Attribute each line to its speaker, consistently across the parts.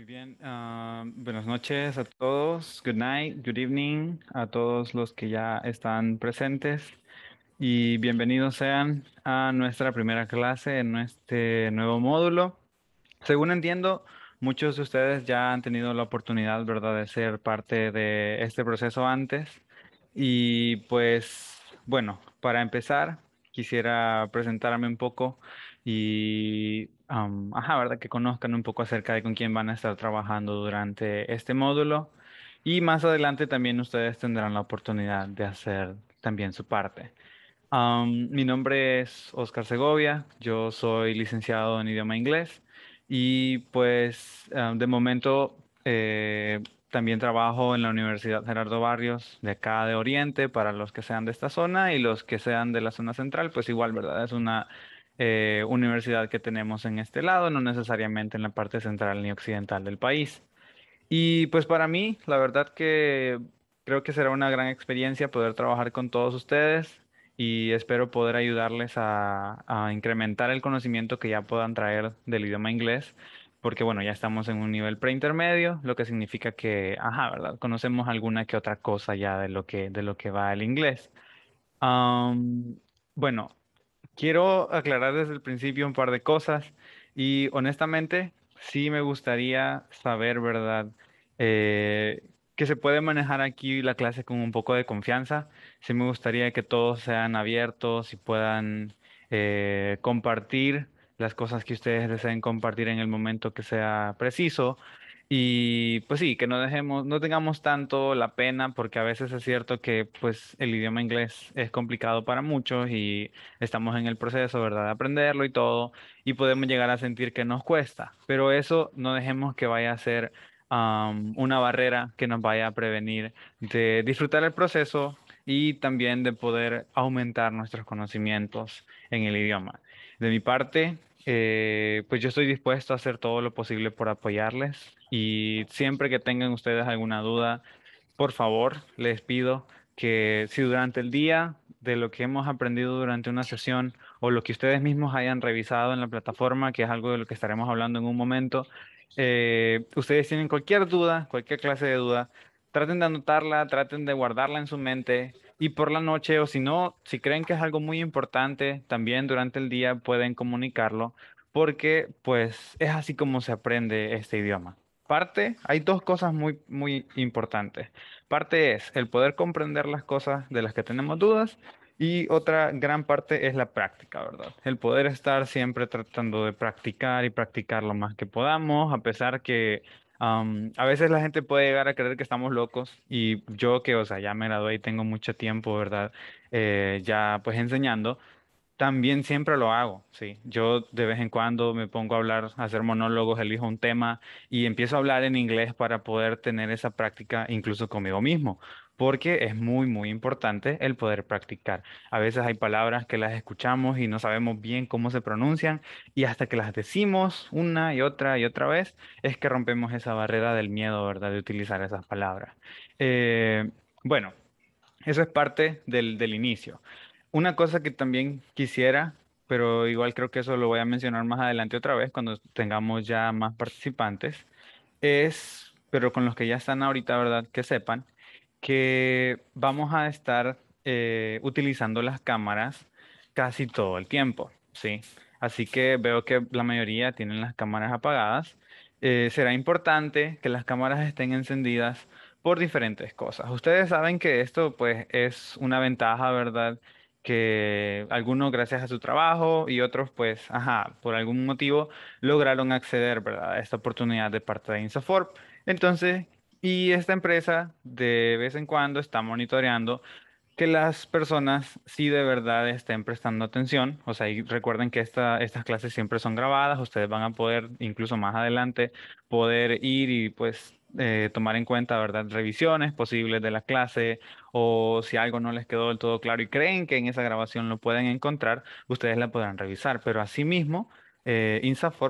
Speaker 1: Muy bien, ah, buenas noches a todos, good night, good evening, a todos los que ya están presentes y bienvenidos sean a nuestra primera clase en este nuevo módulo. Según entiendo, muchos de ustedes ya han tenido la oportunidad, ¿verdad?, de ser parte de este proceso antes. Y pues, bueno, para empezar, quisiera presentarme un poco y ajá, ¿verdad? que conozcan un poco acerca de con quién van a estar trabajando durante este módulo. Y más adelante también ustedes tendrán la oportunidad de hacer también su parte. mi nombre es Oscar Segovia, yo soy licenciado en idioma inglés y pues de momento eh, también trabajo en la Universidad Gerardo Barrios de acá de Oriente para los que sean de esta zona y los que sean de la zona central, pues igual, ¿verdad? Es una eh, universidad que tenemos en este lado, no necesariamente en la parte central ni occidental del país. Y pues para mí, la verdad que creo que será una gran experiencia poder trabajar con todos ustedes y espero poder ayudarles a, incrementar el conocimiento que ya puedan traer del idioma inglés porque bueno, ya estamos en un nivel preintermedio, lo que significa que, ajá, ¿verdad? Conocemos alguna que otra cosa ya de lo que, de lo que va el inglés. bueno, Quiero aclarar desde el principio un par de cosas y honestamente sí me gustaría saber, ¿verdad? Eh, que se puede manejar aquí la clase con un poco de confianza. Sí me gustaría que todos sean abiertos y puedan eh, compartir las cosas que ustedes deseen compartir en el momento que sea preciso. Y pues sí, que no dejemos, no tengamos tanto la pena, porque a veces es cierto que pues el idioma inglés es complicado para muchos y estamos en el proceso, ¿verdad?, de aprenderlo y todo, y podemos llegar a sentir que nos cuesta, pero eso no dejemos que vaya a ser una barrera que nos vaya a prevenir de disfrutar el proceso y también de poder aumentar nuestros conocimientos en el idioma. De mi parte, eh, pues yo estoy dispuesto a hacer todo lo posible por apoyarles y siempre que tengan ustedes alguna duda, por favor, les pido que si durante el día de lo que hemos aprendido durante una sesión o lo que ustedes mismos hayan revisado en la plataforma, que es algo de lo que estaremos hablando en un momento, eh, ustedes tienen cualquier duda, cualquier clase de duda, traten de anotarla, traten de guardarla en su mente, y por la noche, o si no, si creen que es algo muy importante, también durante el día pueden comunicarlo, porque pues es así como se aprende este idioma. Parte, hay dos cosas muy, muy importantes. Parte es el poder comprender las cosas de las que tenemos dudas y otra gran parte es la práctica, ¿verdad? El poder estar siempre tratando de practicar y practicar lo más que podamos, a pesar que a veces la gente puede llegar a creer que estamos locos y yo que, o sea, ya me gradué y tengo mucho tiempo, ¿verdad? Eh, ya pues enseñando, también siempre lo hago, sí. Yo de vez en cuando me pongo a hablar, a hacer monólogos, elijo un tema y empiezo a hablar en inglés para poder tener esa práctica incluso conmigo mismo, porque es muy, muy importante el poder practicar. A veces hay palabras que las escuchamos y no sabemos bien cómo se pronuncian y hasta que las decimos una y otra y otra vez es que rompemos esa barrera del miedo, ¿verdad? De utilizar esas palabras. Eh, bueno, eso es parte del, del inicio. Una cosa que también quisiera pero igual creo que eso lo voy a mencionar más adelante otra vez cuando tengamos ya más participantes, es, pero con los que ya están ahorita, ¿verdad? Que sepan, que vamos a estar eh, utilizando las cámaras casi todo el tiempo, ¿sí? Así que veo que la mayoría tienen las cámaras apagadas. Eh, será importante que las cámaras estén encendidas por diferentes cosas. Ustedes saben que esto pues es una ventaja, ¿verdad? Que algunos gracias a su trabajo y otros pues, ajá, por algún motivo lograron acceder, ¿verdad? A esta oportunidad de parte de Insaforp. Entonces, y esta empresa de vez en cuando está monitoreando que las personas sí de verdad estén prestando atención. O sea, recuerden que estas clases siempre son grabadas, ustedes van a poder incluso más adelante poder ir y pues eh, tomar en cuenta, ¿verdad? Revisiones posibles de la clase o si algo no les quedó del todo claro y creen que en esa grabación lo pueden encontrar, ustedes la podrán revisar. Pero asimismo, eh,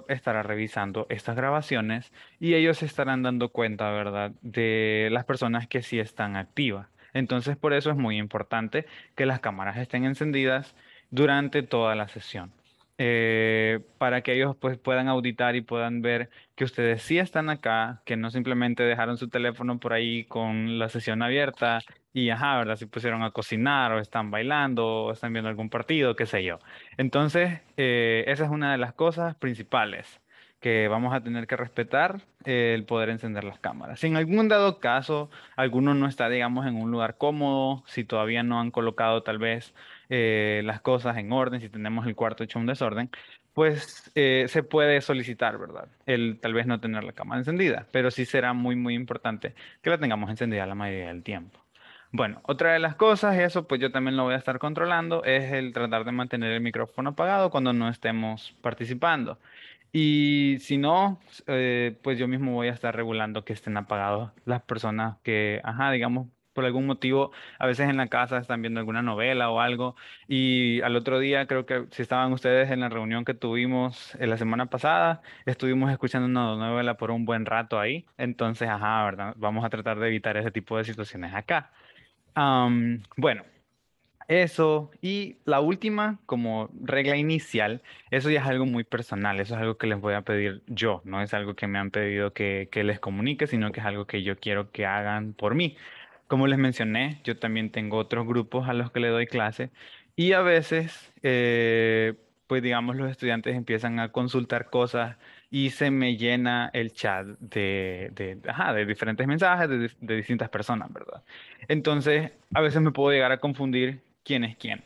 Speaker 1: estará revisando estas grabaciones y ellos se estarán dando cuenta, ¿verdad?, de las personas que sí están activas. Entonces, por eso es muy importante que las cámaras estén encendidas durante toda la sesión. Eh, para que ellos pues, puedan auditar y puedan ver que ustedes sí están acá, que no simplemente dejaron su teléfono por ahí con la sesión abierta y, ajá, ¿verdad? Si pusieron a cocinar o están bailando o están viendo algún partido, qué sé yo. Entonces, eh, esa es una de las cosas principales que vamos a tener que respetar eh, el poder encender las cámaras. Si en algún dado caso alguno no está, digamos, en un lugar cómodo, si todavía no han colocado tal vez eh, las cosas en orden, si tenemos el cuarto hecho un desorden, pues eh, se puede solicitar, ¿verdad? El tal vez no tener la cámara encendida, pero sí será muy, muy importante que la tengamos encendida la mayoría del tiempo. Bueno, otra de las cosas, eso pues yo también lo voy a estar controlando, es el tratar de mantener el micrófono apagado cuando no estemos participando. Y si no, eh, pues yo mismo voy a estar regulando que estén apagados las personas que, ajá, digamos, por algún motivo, a veces en la casa están viendo alguna novela o algo. Y al otro día, creo que si estaban ustedes en la reunión que tuvimos eh, la semana pasada, estuvimos escuchando una novela por un buen rato ahí. Entonces, ajá, ¿verdad? Vamos a tratar de evitar ese tipo de situaciones acá. bueno, eso. Y la última, como regla inicial, eso ya es algo muy personal, eso es algo que les voy a pedir yo, no es algo que me han pedido que, que les comunique, sino que es algo que yo quiero que hagan por mí como les mencioné, yo también tengo otros grupos a los que le doy clase y a veces, eh, pues digamos, los estudiantes empiezan a consultar cosas y se me llena el chat de, de, de diferentes mensajes de, de, distintas personas, ¿verdad? Entonces, a veces me puedo llegar a confundir quién es quién.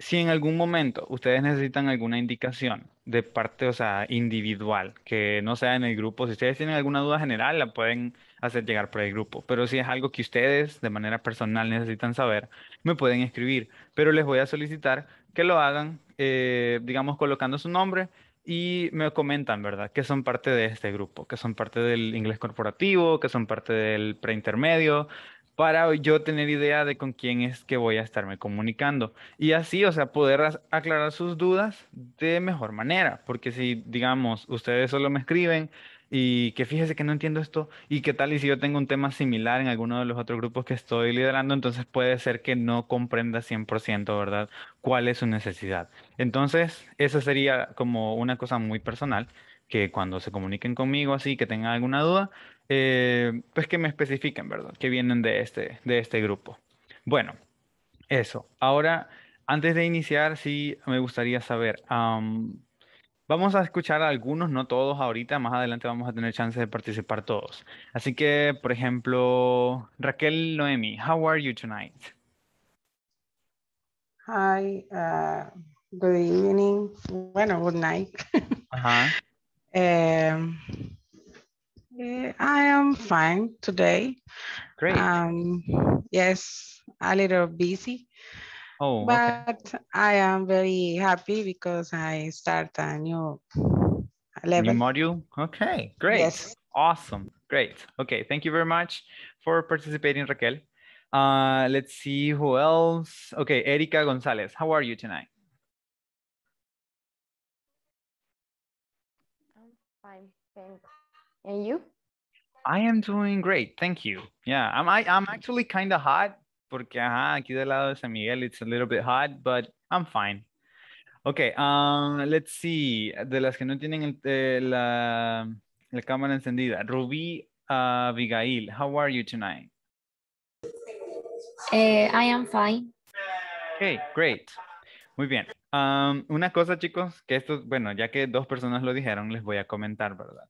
Speaker 1: Si en algún momento ustedes necesitan alguna indicación de parte, o sea, individual, que no sea en el grupo, si ustedes tienen alguna duda general, la pueden hacer llegar por el grupo. Pero si es algo que ustedes de manera personal necesitan saber, me pueden escribir. Pero les voy a solicitar que lo hagan, eh, digamos, colocando su nombre y me comentan, ¿verdad? Que son parte de este grupo, que son parte del inglés corporativo, que son parte del preintermedio, para yo tener idea de con quién es que voy a estarme comunicando. Y así, o sea, poder aclarar sus dudas de mejor manera, porque si, digamos, ustedes solo me escriben, y que fíjese que no entiendo esto y qué tal y si yo tengo un tema similar en alguno de los otros grupos que estoy liderando, entonces puede ser que no comprenda 100%, ¿verdad? ¿Cuál es su necesidad? Entonces, esa sería como una cosa muy personal que cuando se comuniquen conmigo así, que tengan alguna duda, eh, pues que me especifiquen, ¿verdad? Que vienen de este, de este grupo. Bueno, eso. Ahora, antes de iniciar, sí me gustaría saber, Vamos a escuchar a algunos, no todos ahorita, más adelante vamos a tener chance de participar todos. Así que, por ejemplo, Raquel Noemi, how are you tonight?
Speaker 2: Hi, uh, good evening, bueno, good night. Ajá. Um, I am fine today. Great. Um, yes, a little busy,
Speaker 1: Oh, but
Speaker 2: okay. I am very happy because I start a new
Speaker 1: level. New module? Okay, great. Yes. Awesome, great. Okay, thank you very much for participating, Raquel. Uh, let's see who else. Okay, Erika Gonzalez, how are you tonight? I'm fine, thanks. And you? I am doing great, thank you. Yeah, I'm. I, am i am actually kind of hot, porque ajá, aquí del lado de San Miguel it's a little bit hot, but I'm fine. Ok, um, let's see. De las que no tienen eh, la, cámara encendida. Rubí Abigail, how are you tonight?
Speaker 2: Eh, I am fine.
Speaker 1: Ok, great. Muy bien. Um, una cosa, chicos, que esto, bueno, ya que dos personas lo dijeron, les voy a comentar, ¿verdad?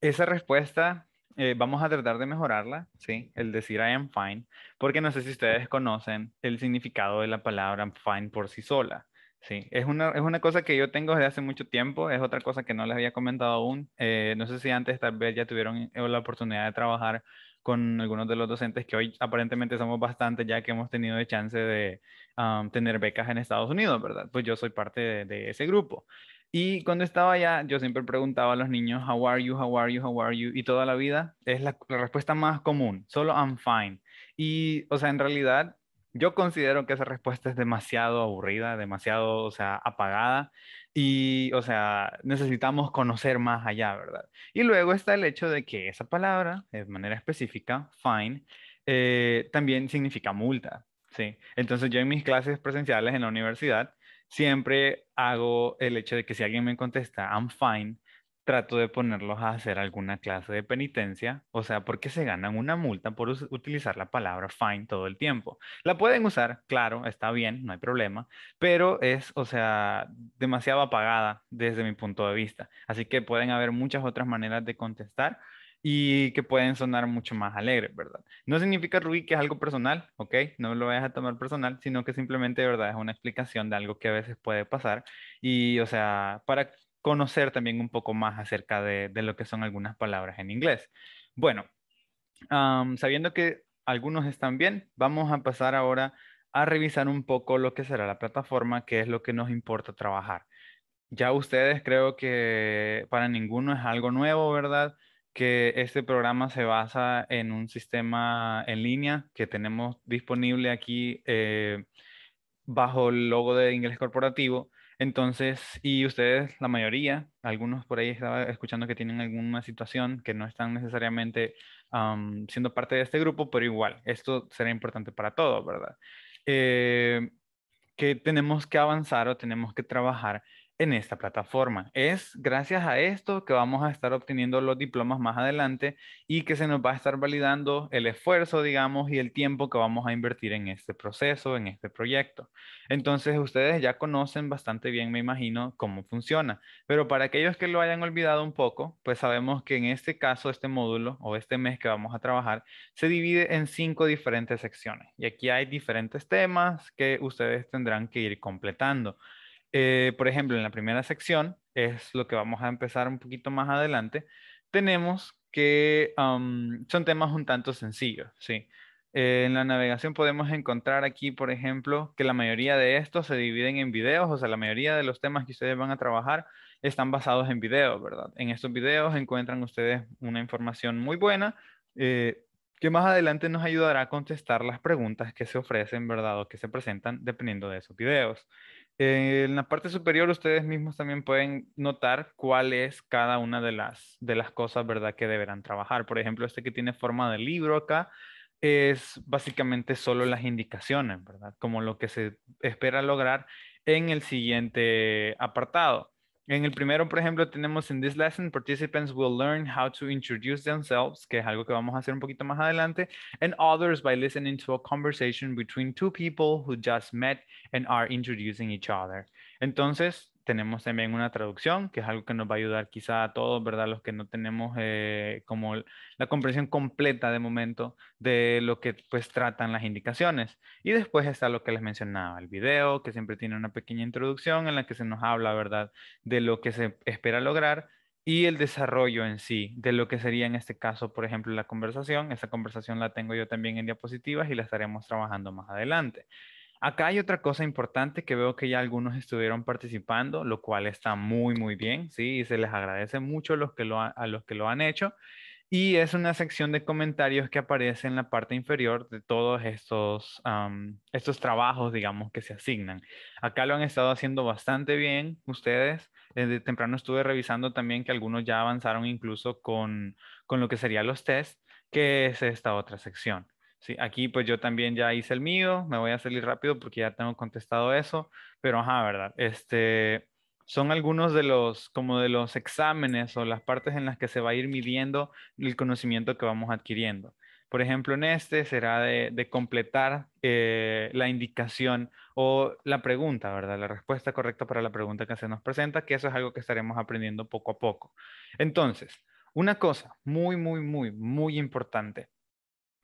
Speaker 1: Esa respuesta eh, vamos a tratar de mejorarla, ¿sí? El decir I am fine, porque no sé si ustedes conocen el significado de la palabra fine por sí sola, ¿sí? Es una, es una cosa que yo tengo desde hace mucho tiempo, es otra cosa que no les había comentado aún. Eh, no sé si antes tal vez ya tuvieron eh, la oportunidad de trabajar con algunos de los docentes que hoy aparentemente somos bastante ya que hemos tenido de chance de tener becas en Estados Unidos, ¿verdad? Pues yo soy parte de, de ese grupo. Y cuando estaba allá, yo siempre preguntaba a los niños, how are you, how are you, how are you, y toda la vida es la, respuesta más común, solo I'm fine. Y, o sea, en realidad, yo considero que esa respuesta es demasiado aburrida, demasiado, o sea, apagada y, o sea, necesitamos conocer más allá, ¿verdad? Y luego está el hecho de que esa palabra, de manera específica, fine, eh, también significa multa, ¿sí? Entonces yo en mis clases presenciales en la universidad siempre hago el hecho de que si alguien me contesta, I'm fine, trato de ponerlos a hacer alguna clase de penitencia, o sea, porque se ganan una multa por utilizar la palabra fine todo el tiempo. La pueden usar, claro, está bien, no hay problema, pero es, o sea, demasiado apagada desde mi punto de vista. Así que pueden haber muchas otras maneras de contestar y que pueden sonar mucho más alegres, ¿verdad? No significa, Rubí, que es algo personal, ¿ok? No lo vayas a tomar personal, sino que simplemente, verdad, es una explicación de algo que a veces puede pasar y, o sea, para conocer también un poco más acerca de, lo que son algunas palabras en inglés. Bueno, sabiendo que algunos están bien, vamos a pasar ahora a revisar un poco lo que será la plataforma, que es lo que nos importa trabajar. Ya ustedes creo que para ninguno es algo nuevo, ¿verdad? que este programa se basa en un sistema en línea que tenemos disponible aquí eh, bajo el logo de Inglés Corporativo. Entonces, y ustedes, la mayoría, algunos por ahí estaba escuchando que tienen alguna situación que no están necesariamente siendo parte de este grupo, pero igual, esto será importante para todos, ¿verdad? Eh, que tenemos que avanzar o tenemos que trabajar en esta plataforma. Es gracias a esto que vamos a estar obteniendo los diplomas más adelante y que se nos va a estar validando el esfuerzo, digamos, y el tiempo que vamos a invertir en este proceso, en este proyecto. Entonces, ustedes ya conocen bastante bien, me imagino, cómo funciona. Pero para aquellos que lo hayan olvidado un poco, pues sabemos que en este caso, este módulo o este mes que vamos a trabajar, se divide en cinco diferentes secciones. Y aquí hay diferentes temas que ustedes tendrán que ir completando. Eh, por ejemplo, en la primera sección, es lo que vamos a empezar un poquito más adelante, tenemos que son temas un tanto sencillos, ¿sí? Eh, en la navegación podemos encontrar aquí, por ejemplo, que la mayoría de estos se dividen en videos, o sea, la mayoría de los temas que ustedes van a trabajar están basados en videos, ¿verdad? En estos videos encuentran ustedes una información muy buena eh, que más adelante nos ayudará a contestar las preguntas que se ofrecen, ¿verdad? O que se presentan dependiendo de esos videos. Eh, en la parte superior ustedes mismos también pueden notar cuál es cada una de las, de las cosas, ¿verdad?, que deberán trabajar. Por ejemplo, este que tiene forma de libro acá es básicamente solo las indicaciones, ¿verdad? Como lo que se espera lograr en el siguiente apartado. En el primero, por ejemplo, tenemos en this lesson, participants will learn how to introduce themselves, que es algo que vamos a hacer un poquito más adelante, and others by listening to a conversation between two people who just met and are introducing each other. Entonces, tenemos también una traducción, que es algo que nos va a ayudar quizá a todos, ¿verdad? Los que no tenemos eh, como la comprensión completa de momento de lo que pues tratan las indicaciones. Y después está lo que les mencionaba, el video, que siempre tiene una pequeña introducción en la que se nos habla, ¿verdad? De lo que se espera lograr y el desarrollo en sí, de lo que sería en este caso, por ejemplo, la conversación. Esa conversación la tengo yo también en diapositivas y la estaremos trabajando más adelante. Acá hay otra cosa importante que veo que ya algunos estuvieron participando, lo cual está muy, muy bien, ¿sí? Y se les agradece mucho a los que lo, han hecho. Y es una sección de comentarios que aparece en la parte inferior de todos estos, trabajos, digamos, que se asignan. Acá lo han estado haciendo bastante bien ustedes. Desde temprano estuve revisando también que algunos ya avanzaron incluso con, con lo que serían los tests, que es esta otra sección aquí pues yo también ya hice el mío, me voy a salir rápido porque ya tengo contestado eso, pero ajá, ¿verdad? Este, son algunos de los, como de los exámenes o las partes en las que se va a ir midiendo el conocimiento que vamos adquiriendo. Por ejemplo, en este será de, completar eh, la indicación o la pregunta, ¿verdad? La respuesta correcta para la pregunta que se nos presenta, que eso es algo que estaremos aprendiendo poco a poco. Entonces, una cosa muy, muy, muy, muy importante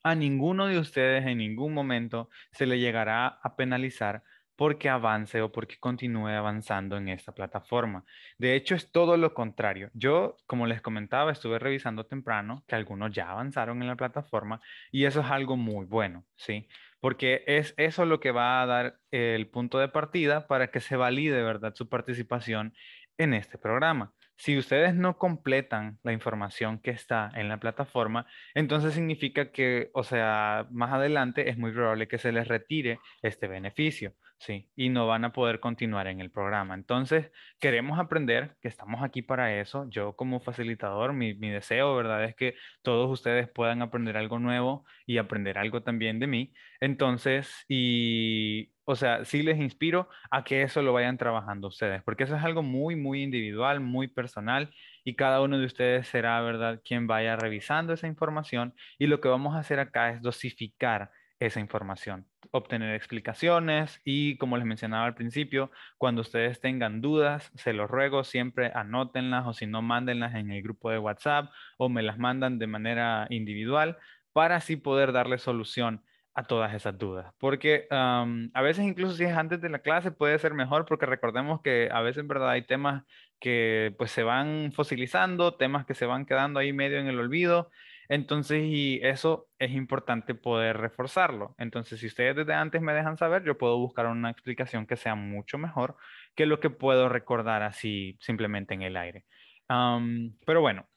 Speaker 1: a ninguno de ustedes en ningún momento se le llegará a penalizar porque avance o porque continúe avanzando en esta plataforma. De hecho, es todo lo contrario. Yo, como les comentaba, estuve revisando temprano que algunos ya avanzaron en la plataforma y eso es algo muy bueno, ¿sí? Porque es eso lo que va a dar el punto de partida para que se valide, ¿verdad?, su participación en este programa. Si ustedes no completan la información que está en la plataforma, entonces significa que, o sea, más adelante es muy probable que se les retire este beneficio, ¿sí? Y no van a poder continuar en el programa. Entonces, queremos aprender, que estamos aquí para eso. Yo como facilitador, mi, mi deseo, ¿verdad? Es que todos ustedes puedan aprender algo nuevo y aprender algo también de mí. Entonces, y o sea, sí les inspiro a que eso lo vayan trabajando ustedes, porque eso es algo muy, muy individual, muy personal, y cada uno de ustedes será, ¿verdad?, quien vaya revisando esa información, y lo que vamos a hacer acá es dosificar esa información, obtener explicaciones y como les mencionaba al principio, cuando ustedes tengan dudas, se los ruego, siempre anótenlas o si no, mándenlas en el grupo de WhatsApp o me las mandan de manera individual para así poder darle solución a todas esas dudas, porque a veces incluso si es antes de la clase puede ser mejor porque recordemos que a veces en verdad hay temas que pues se van fosilizando, temas que se van quedando ahí medio en el olvido, entonces y eso es importante poder reforzarlo. Entonces si ustedes desde antes me dejan saber, yo puedo buscar una explicación que sea mucho mejor que lo que puedo recordar así simplemente en el aire. pero bueno,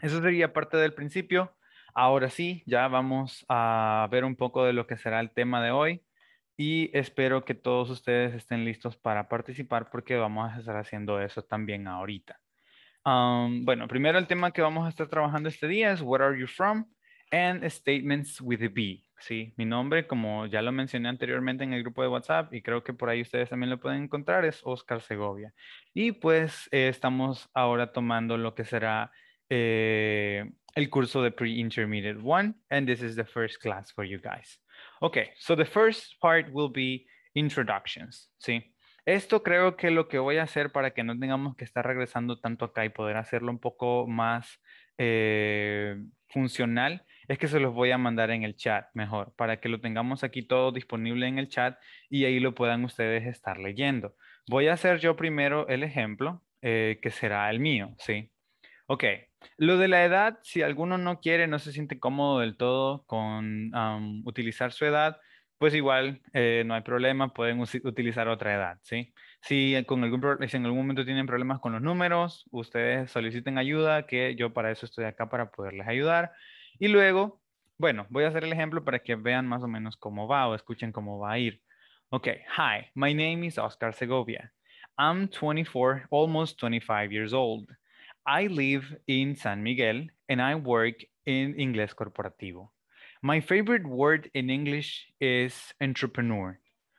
Speaker 1: eso sería parte del principio. Ahora sí, ya vamos a ver un poco de lo que será el tema de hoy y espero que todos ustedes estén listos para participar porque vamos a estar haciendo eso también ahorita. Um, bueno, primero el tema que vamos a estar trabajando este día es Where are you from? and statements with a B. Sí, mi nombre, como ya lo mencioné anteriormente en el grupo de WhatsApp y creo que por ahí ustedes también lo pueden encontrar, es Oscar Segovia. Y pues eh, estamos ahora tomando lo que será eh, el curso de pre-intermediate one, and this is the first class for you guys. Okay, so the first part will be introductions, ¿sí? Esto creo que lo que voy a hacer para que no tengamos que estar regresando tanto acá y poder hacerlo un poco más eh, funcional, es que se los voy a mandar en el chat mejor, para que lo tengamos aquí todo disponible en el chat y ahí lo puedan ustedes estar leyendo. Voy a hacer yo primero el ejemplo, eh, que será el mío, ¿sí? Ok, lo de la edad, si alguno no quiere, no se siente cómodo del todo con utilizar su edad, pues igual eh, no hay problema, pueden utilizar otra edad, ¿sí? Si, si en algún momento tienen problemas con los números, ustedes soliciten ayuda, que yo para eso estoy acá para poderles ayudar. Y luego, bueno, voy a hacer el ejemplo para que vean más o menos cómo va o escuchen cómo va a ir. Ok, hi, my name is Oscar Segovia. I'm 24, almost 25 years old. I live in San Miguel and I work in Inglés Corporativo. My favorite word in English is entrepreneur.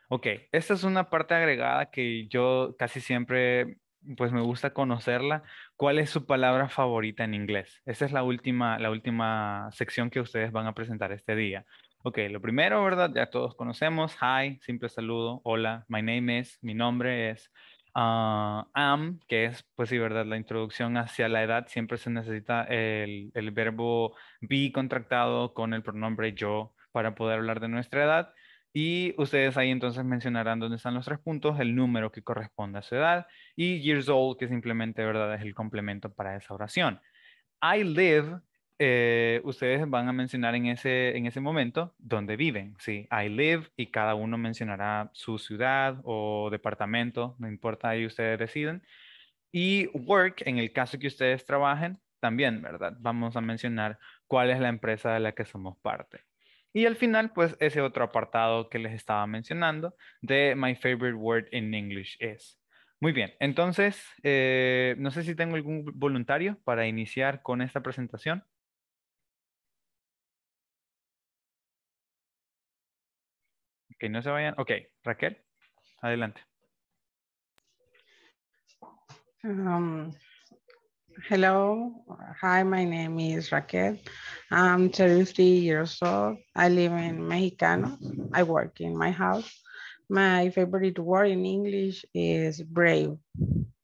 Speaker 1: Ok, esta es una parte agregada que yo casi siempre, pues me gusta conocerla. ¿Cuál es su palabra favorita en inglés? Esta es la última, la última sección que ustedes van a presentar este día. Ok, lo primero, ¿verdad? Ya todos conocemos. Hi, simple saludo. Hola, my name is, mi nombre es am, que es, pues sí, ¿verdad? La introducción hacia la edad, siempre se necesita el, el verbo be contractado con el pronombre yo para poder hablar de nuestra edad. Y ustedes ahí entonces mencionarán dónde están los tres puntos, el número que corresponde a su edad y years old, que simplemente, ¿verdad? Es el complemento para esa oración. I live eh, ustedes van a mencionar en ese, en ese momento dónde viven, ¿sí? I live y cada uno mencionará su ciudad o departamento, no importa, ahí ustedes deciden. Y work, en el caso que ustedes trabajen, también, ¿verdad? Vamos a mencionar cuál es la empresa de la que somos parte. Y al final, pues ese otro apartado que les estaba mencionando de My Favorite Word in English is. Muy bien, entonces, eh, no sé si tengo algún voluntario para iniciar con esta presentación. Que no se vayan. Ok, Raquel, adelante.
Speaker 2: Um, hello, hi, my name is Raquel. I'm 33 years old. I live in Mexicano. I work in my house. My favorite word in English is brave.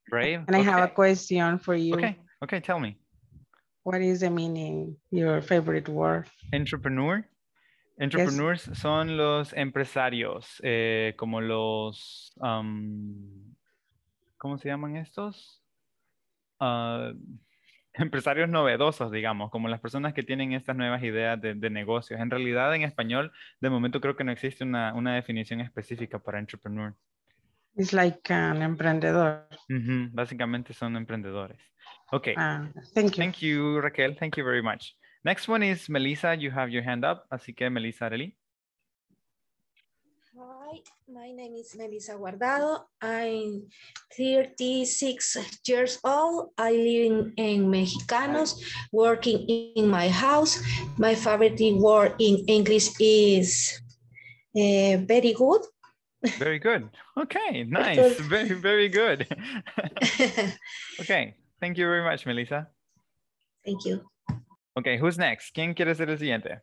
Speaker 2: Brave? And I okay. have a question
Speaker 1: for you. Okay, okay, tell me. What is the meaning, your favorite word? Entrepreneur. Entrepreneurs son los empresarios, eh, como los, ¿cómo se llaman estos? Ah, empresarios novedosos, digamos, como las personas que tienen estas nuevas ideas de, negocios. En realidad, en español, de momento creo que no existe una, definición específica para entrepreneur.
Speaker 2: Es like an emprendedor.
Speaker 1: Básicamente son emprendedores. Ok. Ah, thank you, Raquel. Thank you very much. Next one is Melissa. You have your hand up. Así que Melissa Arely.
Speaker 2: Hi, my name is Melissa Guardado. I'm 36 years old. I live in, in Mexicanos, working in my house. My favorite word in English is uh, very good.
Speaker 1: Very good. Okay, nice. very, very good. okay, thank you very much, Melissa. Thank you. Ok, who's next? ¿Quién quiere ser el siguiente?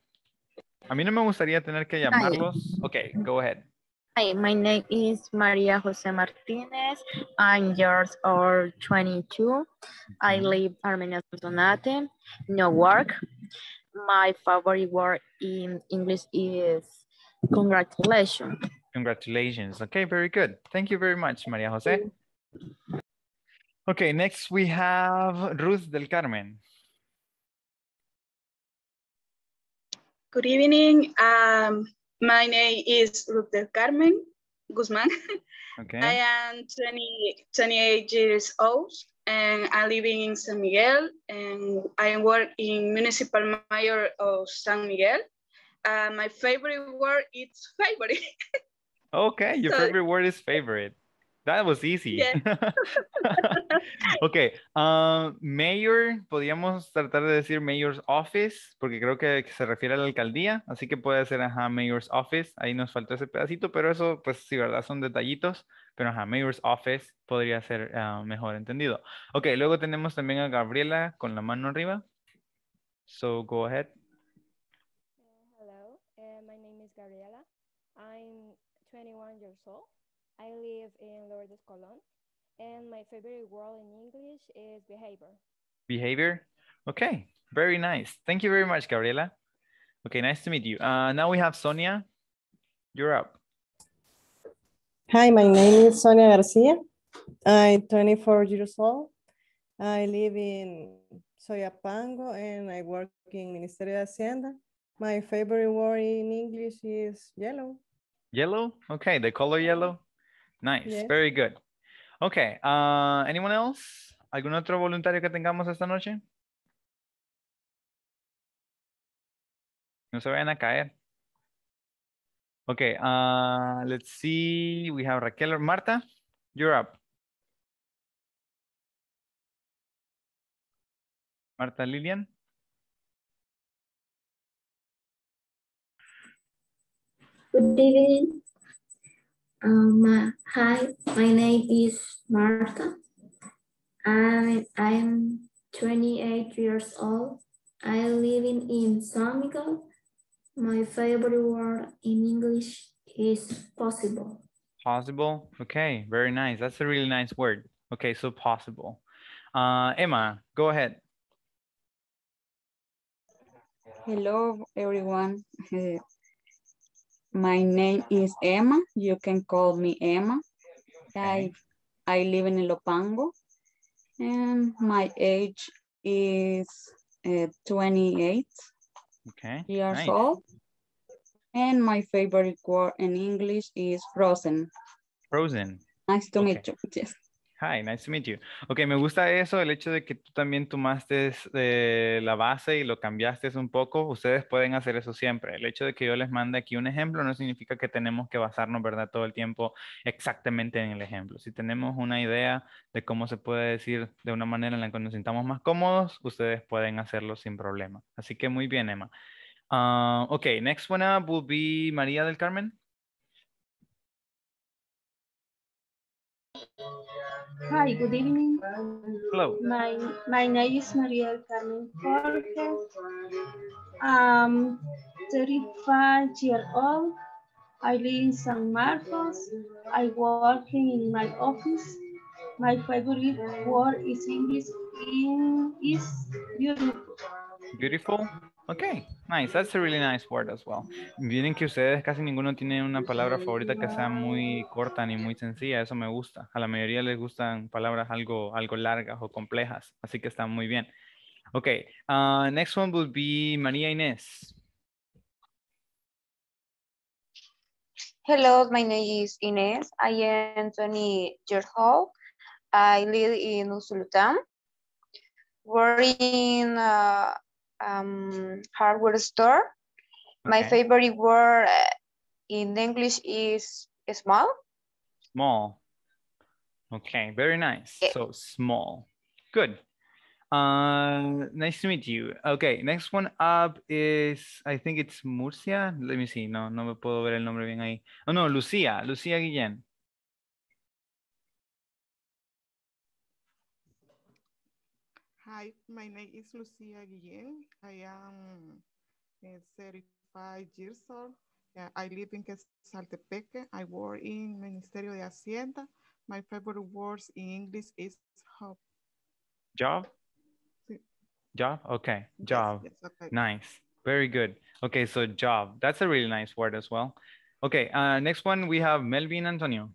Speaker 1: A mí no me gustaría tener que llamarlos. Ok, go ahead.
Speaker 2: Hi, my name is Maria Jose Martinez. I'm yours or 22. I live Armenia Sonate. No work. My favorite
Speaker 1: word in English is congratulations. Congratulations. Okay, very good. Thank you very much, Maria Jose. Okay, next we have Ruth del Carmen.
Speaker 2: Good evening. Um, my name is Luz del Carmen Guzman. Okay. I am 20, 28 years old and I live in San Miguel and I work in Municipal Mayor of San Miguel. Uh, my favorite word is favorite.
Speaker 1: okay, your so, favorite word is favorite. That was easy. ok, ah, mayor, podríamos tratar de decir mayor's office, porque creo que, se refiere a la alcaldía, así que puede ser, mayor's office, ahí nos faltó ese pedacito, pero eso, pues sí, ¿verdad? Son detallitos, pero mayor's office podría ser ah, mejor entendido. Ok, luego tenemos también a Gabriela con la mano arriba. So, go ahead.
Speaker 2: hello, eh, my name is Gabriela. I'm 21 years old. I live in Lourdes, Colon, and my favorite word in English is behavior.
Speaker 1: Behavior? Okay, very nice. Thank you very much, Gabriela. Okay, nice to meet you. Uh, now we have Sonia. You're up.
Speaker 2: Hi, my name is Sonia Garcia. I'm 24 years old. I live in Soyapango and I work in Ministerio de Hacienda. My favorite word in English is yellow.
Speaker 1: Yellow? Okay, the color yellow? Nice, very good. Okay, uh, anyone else? ¿Algún otro voluntario que tengamos esta noche? No se vayan a caer. Okay, uh, let's see. We have Raquel. Marta, you're up. Marta Lilian.
Speaker 2: Good evening. Um, uh, hi, my name is Martha. I'm, I'm 28 years old. I live in, in San Miguel. My favorite word in English is possible.
Speaker 1: Possible? Okay, very nice. That's a really nice word. Okay, so possible. Uh, Emma, go ahead. Hello,
Speaker 2: everyone. My name is Emma. You can call me Emma. Okay. I, I live in Ilopango. And my age is uh, 28
Speaker 1: okay. years nice. old.
Speaker 2: And my favorite word in English is frozen.
Speaker 1: Frozen. Nice to okay. meet you. Yes. Hi, nice to meet you. Ok, me gusta eso, el hecho de que tú también tomaste la base y lo cambiaste un poco. Ustedes pueden hacer eso siempre. El hecho de que yo les mande aquí un ejemplo no significa que tenemos que basarnos, ¿verdad?, todo el tiempo exactamente en el ejemplo. Si tenemos una idea de cómo se puede decir de una manera en la que nos sintamos más cómodos, ustedes pueden hacerlo sin problema. Así que muy bien, Emma. Ah, ok, next one up will be María del Carmen.
Speaker 2: Hi, good evening. Hello. My my name is Maria Carmen Jorge. I'm 35 years old. I live in San Marcos. I work in my office. My favorite word is English in is beautiful.
Speaker 1: Beautiful? Ok, nice. That's a really nice word as well. Miren que ustedes casi ninguno tiene una palabra favorita que sea muy corta ni muy sencilla. Eso me gusta. A la mayoría les gustan palabras algo, algo largas o complejas. Así que está muy bien. Ok, uh, next one would be María Inés.
Speaker 2: Hello, my name is Inés. I am 20 years old. I live in Usulután. We're in... Uh, um, hardware store. Okay. My favorite word uh, in English is small.
Speaker 1: Small. Okay, very nice. Yeah. So small. Good. Uh, nice to meet you. Okay, next one up is, I think it's Murcia. Let me see. No, no me puedo ver el nombre bien ahí. Oh, no, Lucía. Lucía Guillén.
Speaker 2: Hi, my name is Lucia Guillen. I am uh, eh,
Speaker 1: 35 years old. Uh, I live in Quetzaltepeque. I work in Ministerio de Hacienda. My favorite words in English is job. Job? Sí. Job? Okay, job. Yes, yes, okay. Nice, very good. Okay, so job, that's a really nice word as well. Okay, uh, next one we have Melvin Antonio.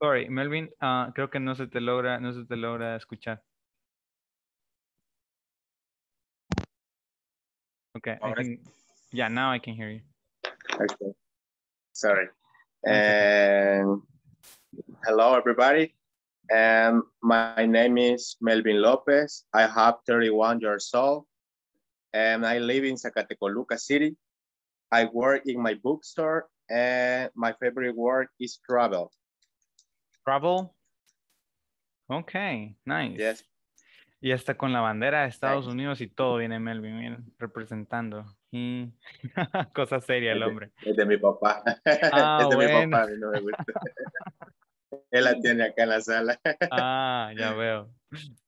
Speaker 1: Sorry, Melvin, uh, creo que no se te logra, no se te logra escuchar. Okay, can, yeah, now I can hear you. Okay, sorry. hello, everybody. Um, my name is Melvin Lopez. I have 31 years old, and I live in Zacatecoluca City. I work in my bookstore, and my favorite work is travel. Travel. Ok, nice. Yes. Y está con la bandera de Estados Unidos y todo viene Melvin, representando. Cosa seria el hombre. Es de, mi papá. Ah, de mi papá, Él la tiene acá en la sala. ah, ya veo.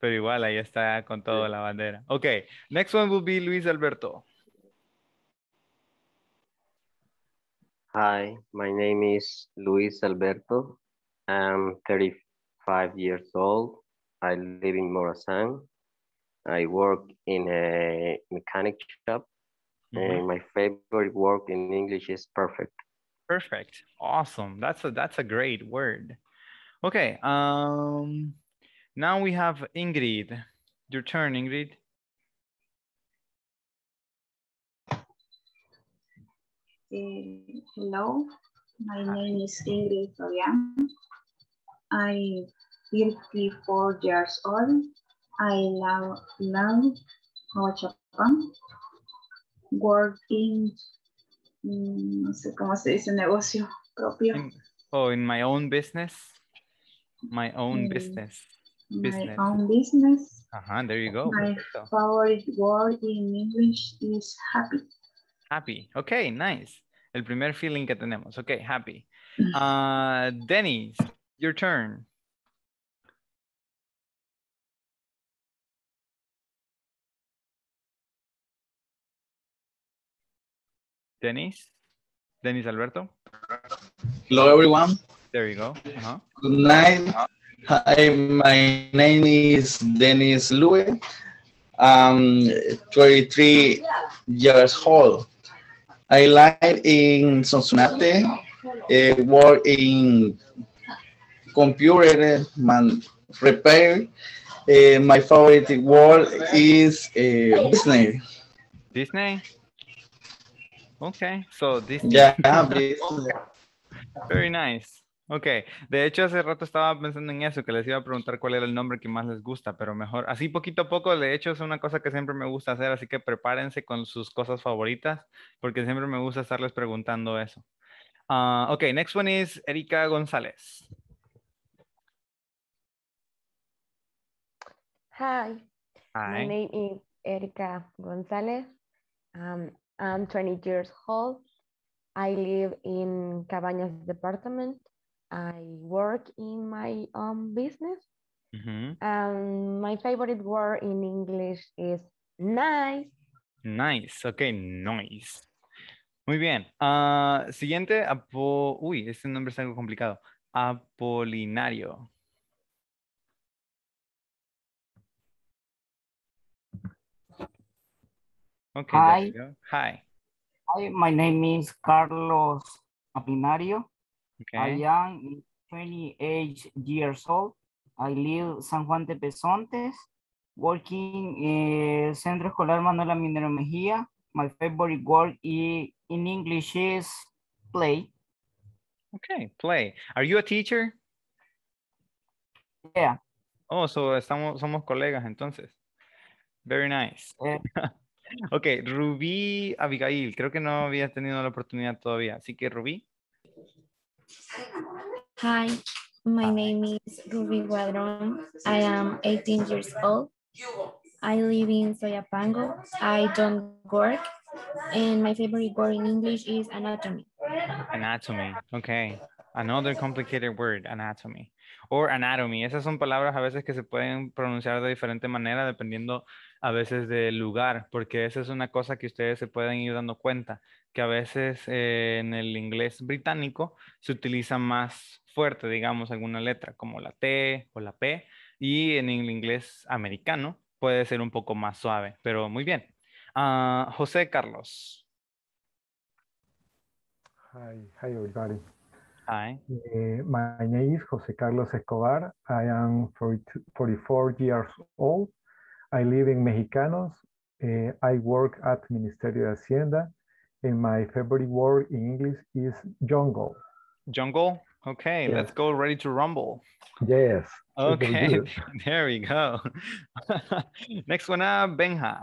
Speaker 1: Pero igual ahí está con toda la bandera. Ok, next one will be Luis Alberto.
Speaker 2: Hi, my name is Luis Alberto. i am 35 years old. I live in Morazan. I work in a mechanic shop. Mm -hmm. And my favorite work in English is perfect.
Speaker 1: Perfect. Awesome. That's a that's a great word. Okay. Um now we have Ingrid. Your turn, Ingrid. Eh,
Speaker 2: hello, my name is Ingrid Florian. I'm 34 years old. I love, love Japan. Working, mm, no sé cómo se dice, negocio propio. In,
Speaker 1: oh, in my own business? My own mm, business. business. My
Speaker 2: own business.
Speaker 1: Uh-huh, there you go. My Perfecto.
Speaker 2: favorite word in English is happy.
Speaker 1: Happy. Okay, nice. El primer feeling que tenemos. Okay, happy. Uh, mm. ah, Dennis, your turn. Dennis? Dennis Alberto? Hello, everyone. There you go. Uh -huh. Good night. Hi, my name is Dennis Louis. I'm 23 years old. I live in Sonsonate, I work in computer man repair. Eh, my favorite world is eh, Disney. Disney. Okay, so Disney. Very nice. Ok, de hecho hace rato estaba pensando en eso, que les iba a preguntar cuál era el nombre que más les gusta, pero mejor, así poquito a poco, de hecho es una cosa que siempre me gusta hacer, así que prepárense con sus cosas favoritas, porque siempre me gusta estarles preguntando eso. Ah, ok, next one is Erika González. Hi. My name
Speaker 2: is Erika González, um, I'm 20 years old. I live in Cabañas department. I work in my own business. Mm-hmm. Um, my favorite word in English is nice.
Speaker 1: Nice, ok, nice. Muy bien. Ah, siguiente, uy, este nombre es algo complicado. Apolinario.
Speaker 2: Okay, Hi. Hi. Hi, my name is Carlos Apinario, I am 28 years old. I live San Juan de Pesontes, working in Centro Escolar Manuela Minero Mejía. My favorite word in English is play. Okay,
Speaker 1: play. Are you a teacher? Yeah. Oh, so estamos, somos colegas entonces. Very nice. Eh, ok, Rubí Abigail, creo que no había tenido la oportunidad todavía, así que Rubí.
Speaker 2: Hi, my ah. name is Rubí Guadrón. I am 18 years old. I live in Soyapango. I don't work. And my favorite word in English is anatomy.
Speaker 1: Anatomy, okay. Another complicated word, anatomy. Or anatomy. Esas son palabras a veces que se pueden pronunciar de diferente manera dependiendo a veces del lugar, porque esa es una cosa que ustedes se pueden ir dando cuenta, que a veces eh, en el inglés británico se utiliza más fuerte, digamos, alguna letra como la T o la P, y en el inglés americano puede ser un poco más suave, pero muy bien. Ah, José Carlos. Hi, hi everybody. Hi. Eh, my name is José Carlos Escobar. I am 44 years old. I live in Mexicanos. Uh, I work at Ministerio de Hacienda. And my favorite word in English is jungle. Jungle? Okay, yes. let's go ready to rumble. Yes. Okay, there we go. Next one up, Benja.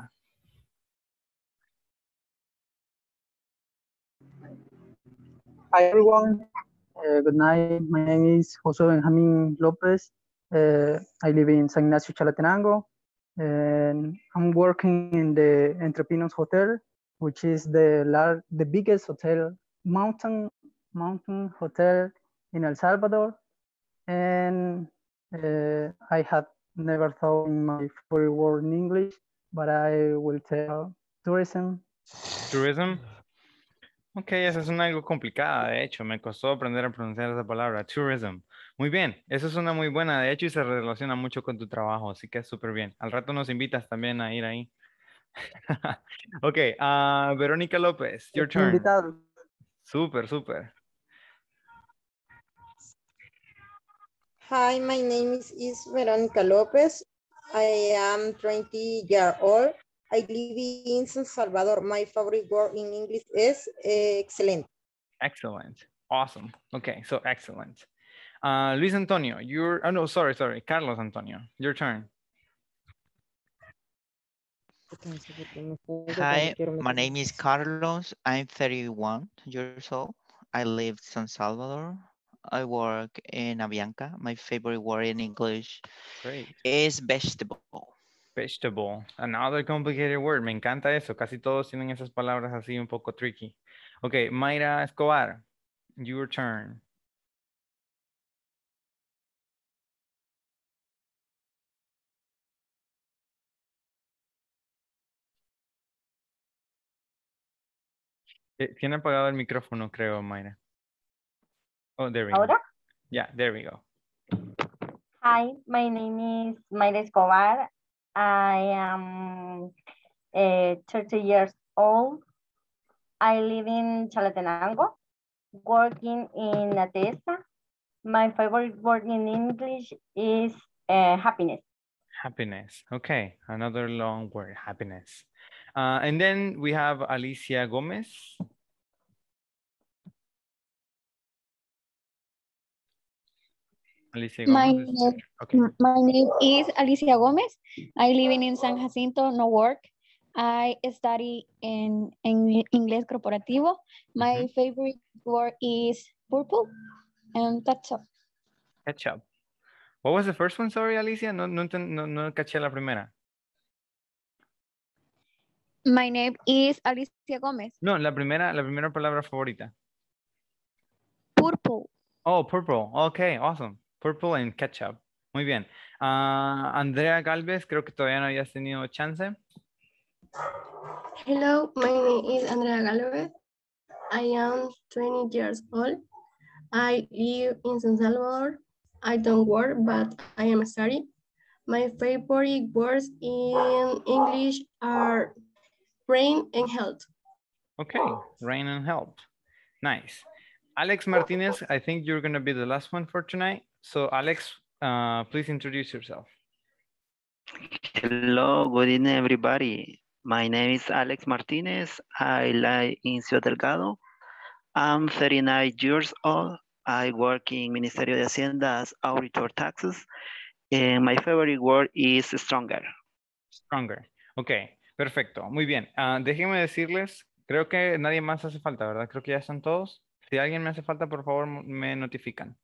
Speaker 2: Hi, everyone. Uh, good night. My name is Jose Benjamin Lopez. Uh, I live in San Ignacio, Chalatenango. And I'm working in the Entrepinos Hotel, which is the large, the biggest hotel, mountain mountain hotel in El Salvador. And uh, I had never thought in my free word in English, but I will tell tourism.
Speaker 1: Tourism. Ok, esa es una algo complicada, de hecho, me costó aprender a pronunciar esa palabra, tourism. Muy bien, eso es una muy buena, de hecho, y se relaciona mucho con tu trabajo, así que es súper bien. Al rato nos invitas también a ir ahí. ok, ah, Verónica López, your turn. Invitado. Súper, súper.
Speaker 2: Hi, my name is, Verónica López. I am 20 years old. I live in San Salvador. My favorite word in English is excelente. Eh, excellent.
Speaker 1: Excellent. Awesome. Okay, so excellent. Uh, Luis Antonio, you're, oh no, sorry, sorry, Carlos Antonio, your turn.
Speaker 2: Hi, my name is
Speaker 1: Carlos. I'm 31 years old. I live in San Salvador. I work in Avianca. My favorite word in English Great. is vegetable. Vegetable, another complicated word. Me encanta eso. Casi todos tienen esas palabras así un poco tricky. Okay, Mayra Escobar, your turn. Eh, tiene apagado el micrófono, creo, Mayra. Oh, there we go. Yeah, there we go.
Speaker 2: Hi, my name is Mayra Escobar. I am uh, eh, 30 years old. I live in Chalatenango, working in Atesa. My favorite word in English is
Speaker 1: eh, happiness. Happiness. Okay, another long word, happiness. Uh, and then we have Alicia Gomez. My, name, okay. my name is Alicia Gomez. I live in San Jacinto, no work. I study in, in English Corporativo. My mm -hmm. favorite word is purple and ketchup. Ketchup. What was the first one? Sorry, Alicia. No, no, no, no caché la primera. My name is Alicia Gómez. No, la primera, la primera palabra favorita. Purple. Oh, purple. Okay, awesome. Purple and ketchup. Muy bien. Ah, Andrea Galvez, creo que todavía no habías tenido chance.
Speaker 2: Hello, my name is Andrea Galvez. I am 20 years old. I live in San Salvador. I don't work, but I am studying. My favorite words in English are Rain and Health.
Speaker 1: Okay, Rain and Health. Nice. Alex Martinez, I think you're going to be the last one for tonight. So Alex, uh, please introduce yourself.
Speaker 2: Hello, good evening, everybody. My name is Alex Martinez. I live in Ciudad Delgado. I'm 39 years old. I work in Ministerio de Hacienda as auditor taxes. And my favorite word is stronger. Stronger.
Speaker 1: Okay. Perfecto, muy bien. Ah, déjenme decirles, creo que nadie más hace falta, ¿verdad? Creo que ya están todos. Si alguien me hace falta, por favor, me notifican.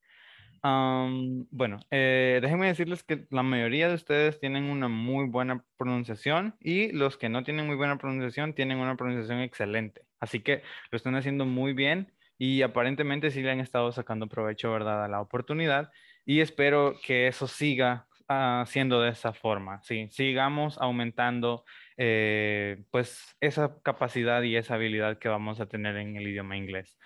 Speaker 1: bueno, eh, déjenme decirles que la mayoría de ustedes tienen una muy buena pronunciación y los que no tienen muy buena pronunciación tienen una pronunciación excelente. Así que lo están haciendo muy bien y aparentemente sí le han estado sacando provecho, ¿verdad?, a la oportunidad y espero que eso siga ah, siendo de esa forma. Sí, sigamos aumentando eh, pues esa capacidad y esa habilidad que vamos a tener en el idioma inglés.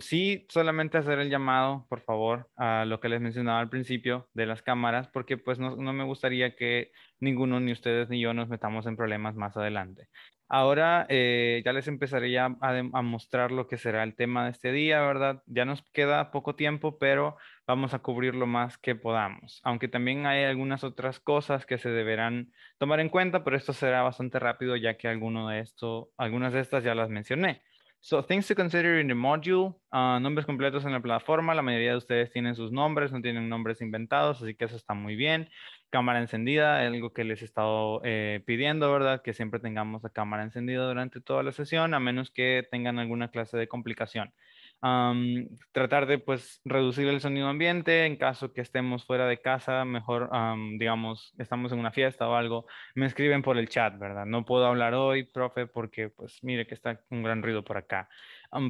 Speaker 1: sí, solamente hacer el llamado, por favor, a lo que les mencionaba al principio de las cámaras, porque pues no, me gustaría que ninguno, ni ustedes ni yo, nos metamos en problemas más adelante. Ahora eh, ya les empezaré a, a, mostrar lo que será el tema de este día, ¿verdad? Ya nos queda poco tiempo, pero vamos a cubrir lo más que podamos, aunque también hay algunas otras cosas que se deberán tomar en cuenta, pero esto será bastante rápido ya que alguno de esto, algunas de estas ya las mencioné. So, things to consider in the module, ah, nombres completos en la plataforma, la mayoría de ustedes tienen sus nombres, no tienen nombres inventados, así que eso está muy bien. Cámara encendida, algo que les he estado eh, pidiendo, ¿verdad? Que siempre tengamos la cámara encendida durante toda la sesión, a menos que tengan alguna clase de complicación tratar de pues reducir el sonido ambiente en caso que estemos fuera de casa, mejor digamos estamos en una fiesta o algo, me escriben por el chat, ¿verdad? No puedo hablar hoy, profe, porque pues mire que está un gran ruido por acá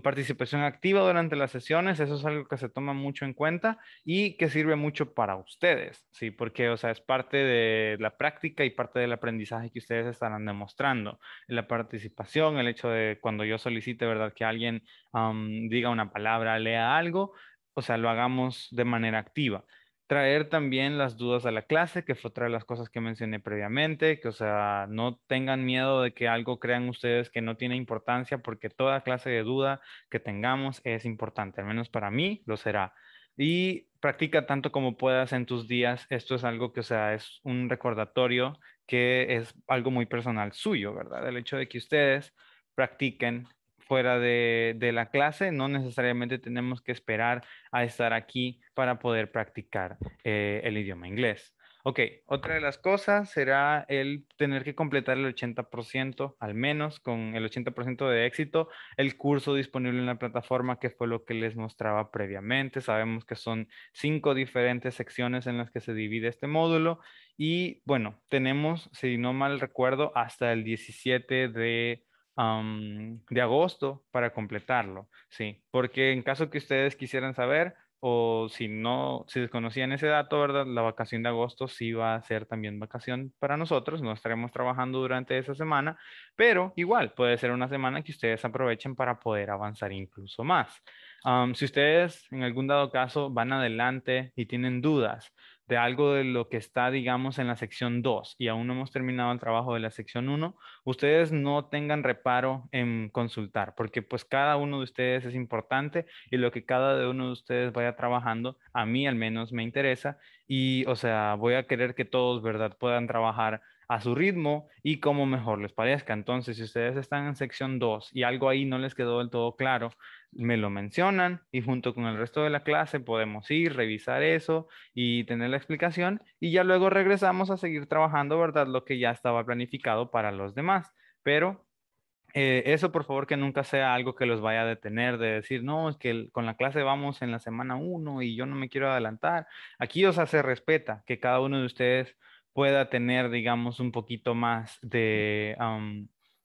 Speaker 1: participación activa durante las sesiones, eso es algo que se toma mucho en cuenta y que sirve mucho para ustedes, ¿sí? Porque, o sea, es parte de la práctica y parte del aprendizaje que ustedes estarán demostrando. La participación, el hecho de cuando yo solicite, ¿verdad? Que alguien diga una palabra, lea algo, o sea, lo hagamos de manera activa traer también las dudas a la clase, que fue otra las cosas que mencioné previamente, que o sea, no tengan miedo de que algo crean ustedes que no tiene importancia, porque toda clase de duda que tengamos es importante, al menos para mí lo será. Y practica tanto como puedas en tus días. Esto es algo que, o sea, es un recordatorio que es algo muy personal suyo, ¿verdad? El hecho de que ustedes practiquen fuera de, la clase, no necesariamente tenemos que esperar a estar aquí para poder practicar eh, el idioma inglés. Ok, otra de las cosas será el tener que completar el 80%, al menos con el 80% de éxito, el curso disponible en la plataforma, que fue lo que les mostraba previamente. Sabemos que son cinco diferentes secciones en las que se divide este módulo. Y bueno, tenemos, si no mal recuerdo, hasta el 17 de de agosto para completarlo, ¿sí? Porque en caso que ustedes quisieran saber o si no, si desconocían ese dato, ¿verdad? La vacación de agosto sí va a ser también vacación para nosotros, no estaremos trabajando durante esa semana, pero igual puede ser una semana que ustedes aprovechen para poder avanzar incluso más. si ustedes en algún dado caso van adelante y tienen dudas, de algo de lo que está, digamos, en la sección 2 y aún no hemos terminado el trabajo de la sección 1, ustedes no tengan reparo en consultar, porque pues cada uno de ustedes es importante y lo que cada uno de ustedes vaya trabajando, a mí al menos me interesa y, o sea, voy a querer que todos, ¿verdad?, puedan trabajar a su ritmo y como mejor les parezca. Entonces, si ustedes están en sección 2 y algo ahí no les quedó del todo claro, me lo mencionan y junto con el resto de la clase podemos ir, revisar eso y tener la explicación y ya luego regresamos a seguir trabajando, ¿verdad? Lo que ya estaba planificado para los demás. Pero eh, eso, por favor, que nunca sea algo que los vaya a detener de decir, no, es que con la clase vamos en la semana 1 y yo no me quiero adelantar. Aquí, os hace respeta que cada uno de ustedes pueda tener, digamos, un poquito más de,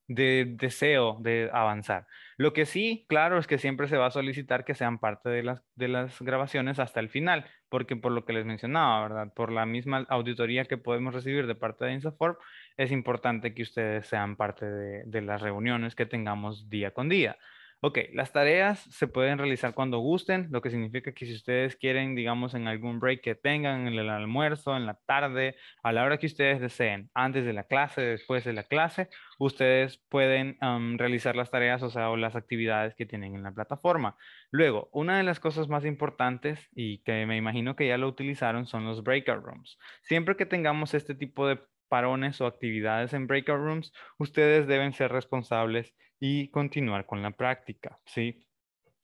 Speaker 1: deseo de avanzar. Lo que sí, claro, es que siempre se va a solicitar que sean parte de las, grabaciones hasta el final, porque por lo que les mencionaba, ¿verdad? Por la misma auditoría que podemos recibir de parte de Insaforp, es importante que ustedes sean parte de las reuniones que tengamos día con día. Ok, las tareas se pueden realizar cuando gusten, lo que significa que si ustedes quieren, digamos, en algún break que tengan, en el almuerzo, en la tarde, a la hora que ustedes deseen, antes de la clase, después de la clase, ustedes pueden realizar las tareas, o sea, o las actividades que tienen en la plataforma. Luego, una de las cosas más importantes y que me imagino que ya lo utilizaron son los breakout rooms. Siempre que tengamos este tipo de parones o actividades en breakout rooms, ustedes deben ser responsables y continuar con la práctica, ¿sí?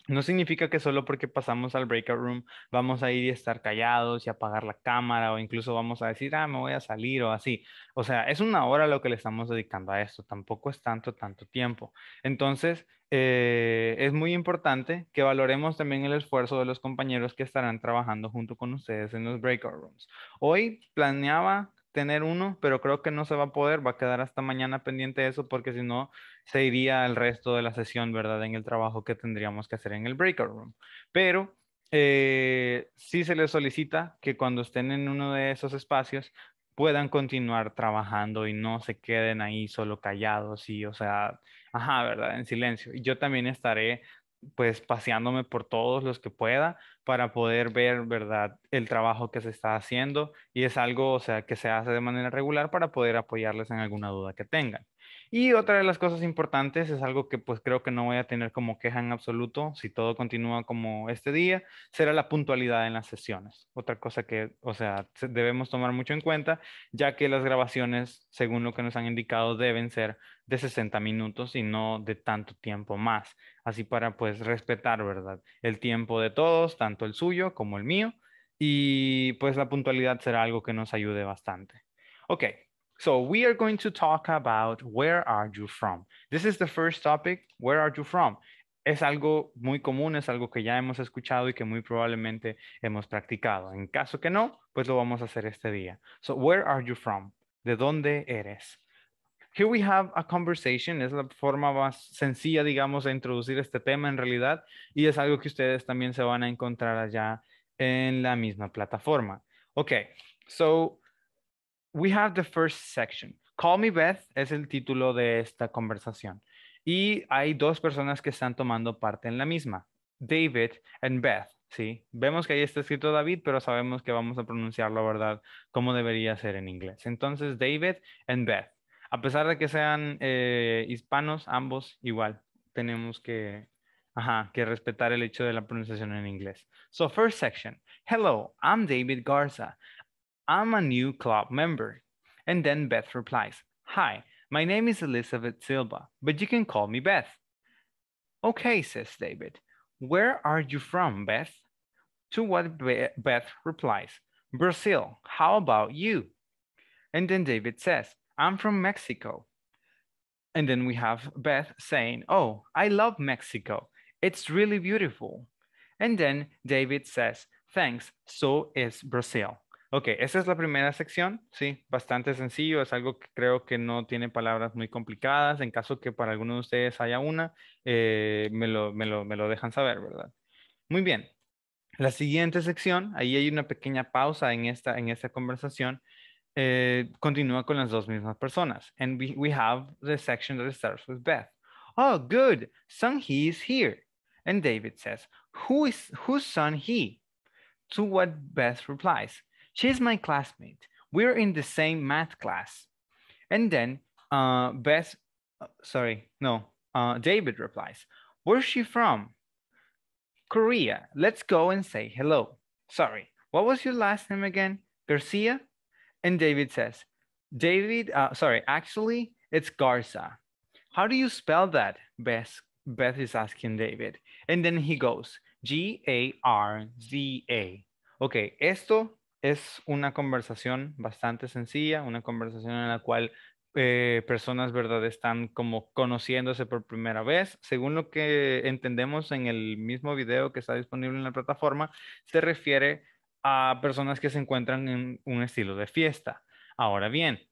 Speaker 1: No significa que solo porque pasamos al breakout room vamos a ir y estar callados y apagar la cámara o incluso vamos a decir, ah, me voy a salir o así. O sea, es una hora lo que le estamos dedicando a esto, tampoco es tanto, tanto tiempo. Entonces, eh, es muy importante que valoremos también el esfuerzo de los compañeros que estarán trabajando junto con ustedes en los breakout rooms. Hoy planeaba tener uno, pero creo que no se va a poder, va a quedar hasta mañana pendiente de eso, porque si no, se iría el resto de la sesión, ¿verdad? En el trabajo que tendríamos que hacer en el breakout room. Pero eh, sí se les solicita que cuando estén en uno de esos espacios puedan continuar trabajando y no se queden ahí solo callados y, o sea, ajá, ¿verdad? En silencio. Y yo también estaré pues paseándome por todos los que pueda para poder ver, ¿verdad?, el trabajo que se está haciendo y es algo, o sea, que se hace de manera regular para poder apoyarles en alguna duda que tengan. Y otra de las cosas importantes es algo que pues creo que no voy a tener como queja en absoluto si todo continúa como este día, será la puntualidad en las sesiones. Otra cosa que, o sea, debemos tomar mucho en cuenta, ya que las grabaciones, según lo que nos han indicado, deben ser de 60 minutos y no de tanto tiempo más. Así para pues respetar, ¿verdad? El tiempo de todos, tanto el suyo como el mío. Y pues la puntualidad será algo que nos ayude bastante. Ok, So we are going to talk about where are you from. This is the first topic, where are you from? Es algo muy común, es algo que ya hemos escuchado y que muy probablemente hemos practicado. En caso que no, pues lo vamos a hacer este día. So where are you from? ¿De dónde eres? Here we have a conversation, es la forma más sencilla, digamos, de introducir este tema en realidad y es algo que ustedes también se van a encontrar allá en la misma plataforma. Okay. so we have the first section. Call Me Beth es el título de esta conversación. Y hay dos personas que están tomando parte en la misma, David and Beth. ¿sí? Vemos que ahí está escrito David, pero sabemos que vamos a pronunciarlo, ¿verdad? Como debería ser en inglés. Entonces, David and Beth. A pesar de que sean eh, hispanos, ambos igual tenemos que, ajá, que respetar el hecho de la pronunciación en inglés. So, first section. Hello, I'm David Garza. I'm a new club member. And then Beth replies, Hi, my name is Elizabeth Silva, but you can call me Beth. Okay, says David. Where are you from, Beth? To what Beth replies, Brazil, how about you? And then David says, I'm from Mexico. And then we have Beth saying, Oh, I love Mexico. It's really beautiful. And then David says, Thanks, so is Brazil. Ok, esa es la primera sección, sí, bastante sencillo, es algo que creo que no tiene palabras muy complicadas, en caso que para alguno de ustedes haya una, eh, me, lo, me, lo, me, lo, dejan saber, ¿verdad? Muy bien, la siguiente sección, ahí hay una pequeña pausa en esta, en esta conversación, eh, continúa con las dos mismas personas, and we, we have the section that starts with Beth. Oh, good, son he is here. And David says, who is, whose son he? To what Beth replies, She's my classmate. We're in the same math class. And then uh, Beth, uh, sorry, no, uh, David replies, Where's she from? Korea. Let's go and say hello. Sorry, what was your last name again? Garcia? And David says, David, uh, sorry, actually, it's Garza. How do you spell that? Beth, Beth is asking David. And then he goes, G A R Z A. Okay, esto es una conversación bastante sencilla, una conversación en la cual eh, personas, ¿verdad?, están como conociéndose por primera vez. Según lo que entendemos en el mismo video que está disponible en la plataforma, se refiere a personas que se encuentran en un estilo de fiesta. Ahora bien,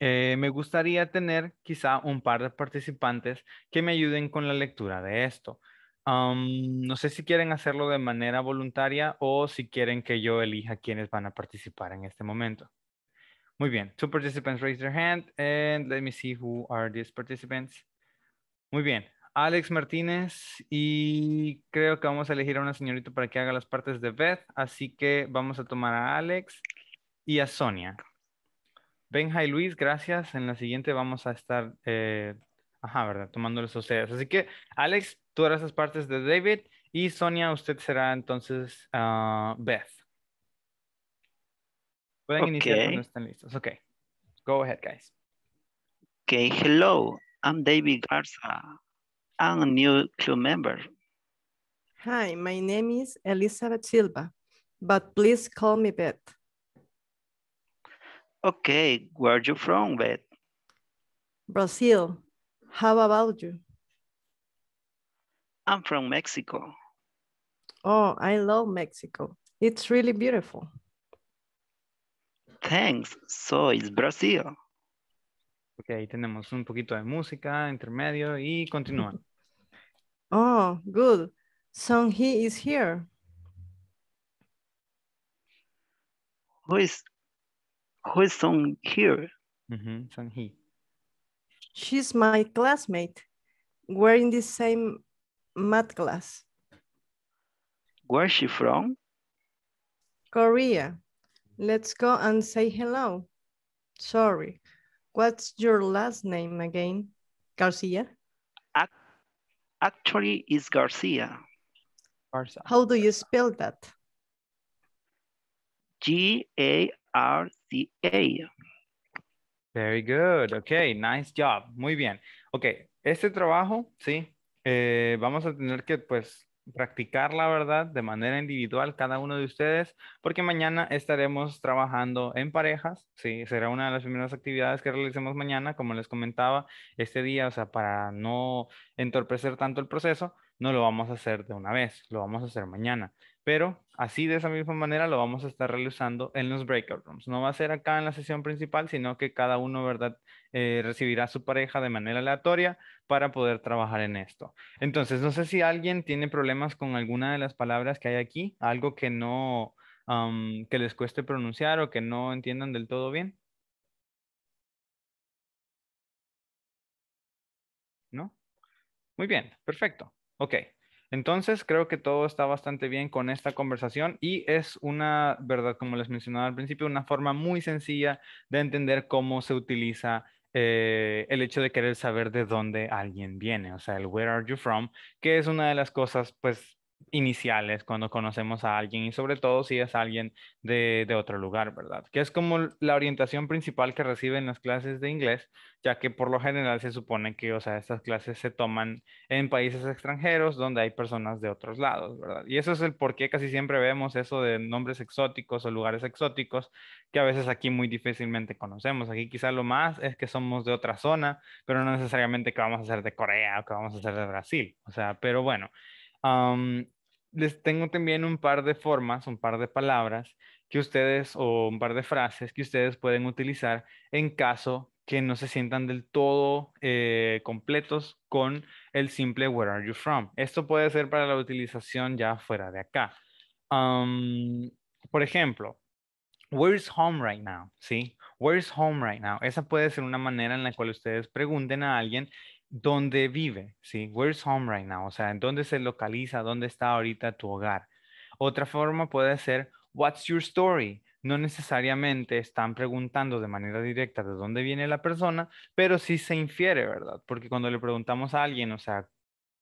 Speaker 1: eh, me gustaría tener quizá un par de participantes que me ayuden con la lectura de esto no sé si quieren hacerlo de manera voluntaria o si quieren que yo elija quiénes van a participar en este momento. Muy bien. Two participants raise their hand and let me see who are these participants. Muy bien. Alex Martínez y creo que vamos a elegir a una señorita para que haga las partes de Beth. Así que vamos a tomar a Alex y a Sonia. Benja y Luis, gracias. En la siguiente vamos a estar, eh, ajá, ¿verdad? Así que, Alex, tú harás las partes de David y Sonia, usted será entonces ah, Beth. Pueden iniciar cuando están listos. Ok. Go ahead, guys.
Speaker 2: Ok, hello. I'm David Garza. I'm a new crew member. Hi, my name is Elizabeth Silva, but please call me Beth. Okay, where are you from, Beth? Brazil. How about you? I'm from Mexico. Oh, I love Mexico. It's really beautiful.
Speaker 1: Thanks. So it's Brazil. Ok, tenemos un poquito de música, intermedio y continúan.
Speaker 2: Oh, good. So he is here. Who is who is Song here? Mm -hmm, Song he. She's my classmate. We're in the same math class. Where's she from? Korea. Let's go and say hello. Sorry. What's your last name again? Garcia? Actually, it's Garcia. How do you spell that?
Speaker 1: G-A-R-C-A. Very good. Okay, nice job. Muy bien. Okay, este trabajo, sí, Eh, vamos a tener que pues practicar la verdad de manera individual cada uno de ustedes, porque mañana estaremos trabajando en parejas, sí, será una de las primeras actividades que realicemos mañana, como les comentaba, este día, o sea, para no entorpecer tanto el proceso, no lo vamos a hacer de una vez, lo vamos a hacer mañana, pero así de esa misma manera lo vamos a estar realizando en los breakout rooms, no va a ser acá en la sesión principal, sino que cada uno, ¿verdad? Eh, recibirá a su pareja de manera aleatoria para poder trabajar en esto. Entonces, no sé si alguien tiene problemas con alguna de las palabras que hay aquí, algo que no, que les cueste pronunciar o que no entiendan del todo bien. ¿No? Muy bien, perfecto. Ok. Entonces, creo que todo está bastante bien con esta conversación y es una, ¿verdad? Como les mencionaba al principio, una forma muy sencilla de entender cómo se utiliza eh, el hecho de querer saber de dónde alguien viene, o sea, el where are you from, que es una de las cosas, pues, iniciales cuando conocemos a alguien y sobre todo si es alguien de, de, otro lugar, ¿verdad? Que es como la orientación principal que reciben las clases de inglés, ya que por lo general se supone que, o sea, estas clases se toman en países extranjeros donde hay personas de otros lados, ¿verdad? Y eso es el por qué casi siempre vemos eso de nombres exóticos o lugares exóticos que a veces aquí muy difícilmente conocemos. Aquí quizá lo más es que somos de otra zona, pero no necesariamente que vamos a ser de Corea o que vamos a ser de Brasil, o sea, pero bueno, les tengo también un par de formas, un par de palabras que ustedes o un par de frases que ustedes pueden utilizar en caso que no se sientan del todo eh, completos con el simple where are you from. Esto puede ser para la utilización ya fuera de acá. por ejemplo, where is home right now? ¿Sí? Where is home right now? Esa puede ser una manera en la cual ustedes pregunten a alguien dónde vive, ¿sí? Where's home right now? O sea, ¿en dónde se localiza? ¿Dónde está ahorita tu hogar? Otra forma puede ser, what's your story? No necesariamente están preguntando de manera directa de dónde viene la persona, pero sí se infiere, ¿verdad? Porque cuando le preguntamos a alguien, o sea,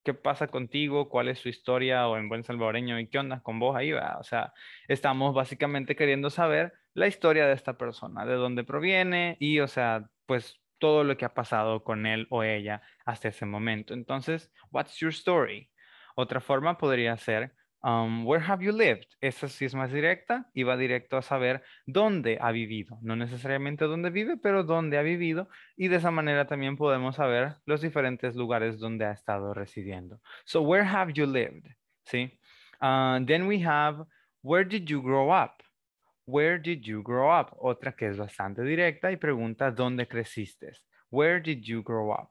Speaker 1: ¿qué pasa contigo? ¿Cuál es su historia? O en buen salvadoreño, ¿y qué onda con vos ahí? O sea, estamos básicamente queriendo saber la historia de esta persona, de dónde proviene y, o sea, pues todo lo que ha pasado con él o ella hasta ese momento. Entonces, what's your story? Otra forma podría ser, um, where have you lived? Esa sí es más directa y va directo a saber dónde ha vivido. No necesariamente dónde vive, pero dónde ha vivido. Y de esa manera también podemos saber los diferentes lugares donde ha estado residiendo. So, where have you lived? ¿Sí? Uh, then we have, where did you grow up? Where did you grow up? Otra que es bastante directa y pregunta dónde creciste. Where did you grow up?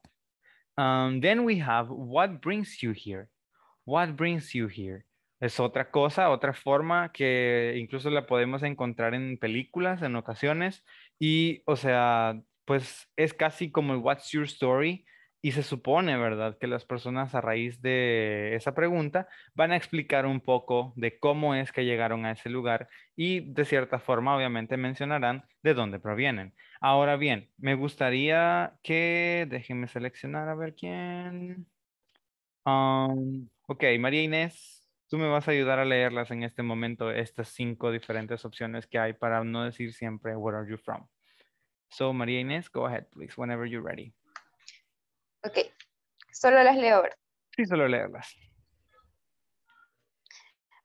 Speaker 1: Um, then we have what brings you here? What brings you here? Es otra cosa, otra forma que incluso la podemos encontrar en películas en ocasiones y, o sea, pues es casi como el what's your story, y se supone, ¿verdad?, que las personas a raíz de esa pregunta van a explicar un poco de cómo es que llegaron a ese lugar y de cierta forma, obviamente, mencionarán de dónde provienen. Ahora bien, me gustaría que, déjenme seleccionar a ver quién. Um, ok, María Inés, tú me vas a ayudar a leerlas en este momento, estas cinco diferentes opciones que hay para no decir siempre, where are you from? So, María Inés, go ahead, please, whenever you're ready.
Speaker 2: Ok, solo las leo, ¿verdad?
Speaker 1: Sí, solo leerlas.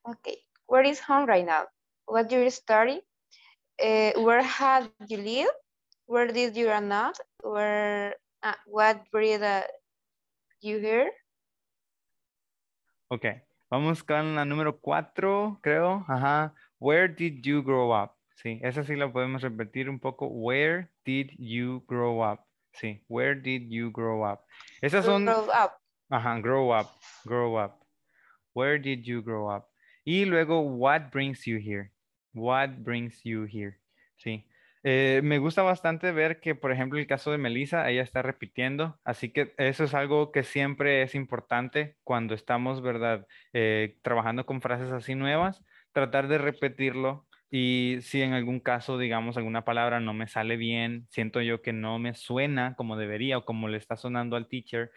Speaker 2: Ok, where is home right now? What do you study? Eh, where have you lived? Where did you run out? Where, ah, what breed you hear?
Speaker 1: Ok, vamos con la número cuatro, creo. Ajá. Where did you grow up? Sí, esa sí la podemos repetir un poco. Where did you grow up? Sí, where did you grow up? Esas son... Grow up. Ajá, grow up, grow up. Where did you grow up? Y luego, what brings you here? What brings you here? Sí. Eh, me gusta bastante ver que, por ejemplo, el caso de Melissa, ella está repitiendo, así que eso es algo que siempre es importante cuando estamos, ¿verdad? Eh, trabajando con frases así nuevas, tratar de repetirlo y si en algún caso, digamos, alguna palabra no me sale bien, siento yo que no me suena como debería o como le está sonando al teacher,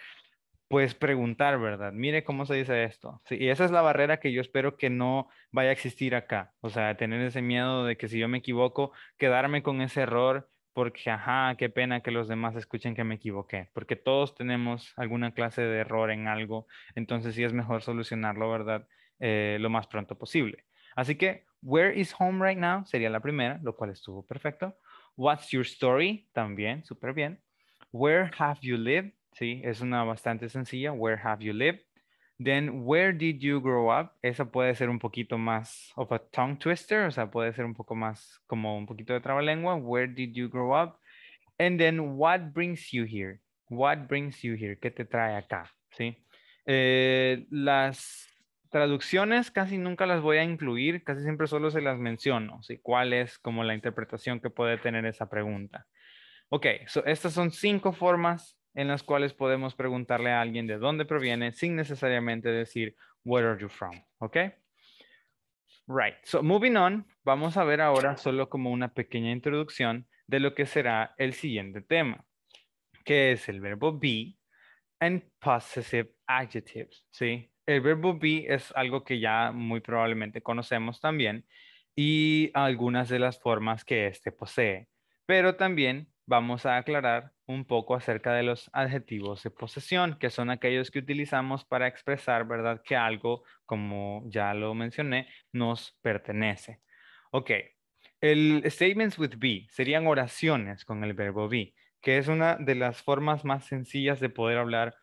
Speaker 1: pues preguntar, ¿verdad? Mire cómo se dice esto. y esa es la barrera que yo espero que no vaya a existir acá. O sea, tener ese miedo de que si yo me equivoco, quedarme con ese error porque, ajá, qué pena que los demás escuchen que me equivoqué, porque todos tenemos alguna clase de error en algo, entonces sí es mejor solucionarlo, ¿verdad? Eh, lo más pronto posible. Así que, where is home right now? Sería la primera, lo cual estuvo perfecto. What's your story? También, súper bien. Where have you lived? Sí, es una bastante sencilla. Where have you lived? Then, where did you grow up? Esa puede ser un poquito más of a tongue twister, o sea, puede ser un poco más como un poquito de trabalengua. Where did you grow up? And then, what brings you here? What brings you here? ¿Qué te trae acá? ¿Sí? Eh, las traducciones casi nunca las voy a incluir, casi siempre solo se las menciono, ¿Cuál es como la interpretación que puede tener esa pregunta? Ok, so estas son cinco formas en las cuales podemos preguntarle a alguien de dónde proviene sin necesariamente decir, where are you from, ¿ok? Right, so moving on, vamos a ver ahora solo como una pequeña introducción de lo que será el siguiente tema, que es el verbo be and possessive adjectives, ¿sí? el verbo be es algo que ya muy probablemente conocemos también y algunas de las formas que éste posee. Pero también vamos a aclarar un poco acerca de los adjetivos de posesión, que son aquellos que utilizamos para expresar, ¿verdad?, que algo, como ya lo mencioné, nos pertenece. Ok, el statements with be serían oraciones con el verbo be, que es una de las formas más sencillas de poder hablar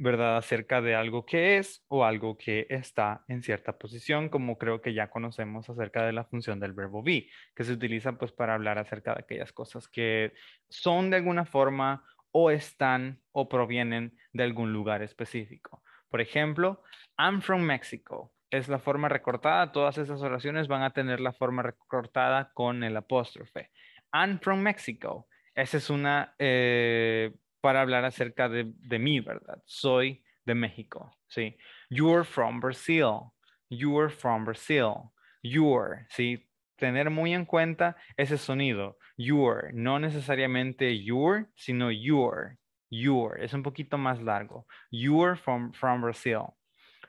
Speaker 1: ¿verdad? Acerca de algo que es o algo que está en cierta posición, como creo que ya conocemos acerca de la función del verbo be, que se utiliza pues para hablar acerca de aquellas cosas que son de alguna forma o están o provienen de algún lugar específico. Por ejemplo, I'm from Mexico. Es la forma recortada. Todas esas oraciones van a tener la forma recortada con el apóstrofe. I'm from Mexico. Esa es una eh, para hablar acerca de, mí, ¿verdad? Soy de México, ¿sí? You're from Brazil. You're from Brazil. You're, ¿sí? Tener muy en cuenta ese sonido. You're, no necesariamente you're, sino you're. You're, es un poquito más largo. You're from, from Brazil.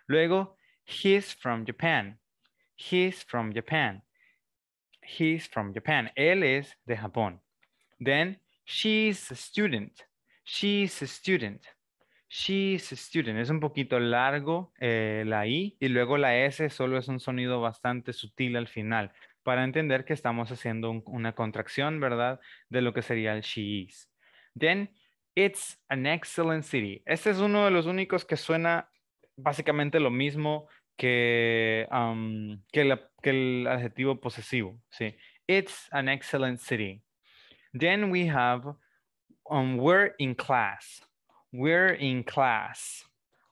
Speaker 1: Luego, he's from Japan. He's from Japan. He's from Japan. Él es de Japón. Then, she's a student. She's a student. She's a student. Es un poquito largo eh, la I y luego la S solo es un sonido bastante sutil al final para entender que estamos haciendo una contracción, ¿verdad? De lo que sería el she is. Then, it's an excellent city. Este es uno de los únicos que suena básicamente lo mismo que, um, que, el adjetivo posesivo, It's an excellent city. Then we have Um, we're in class. We're in class.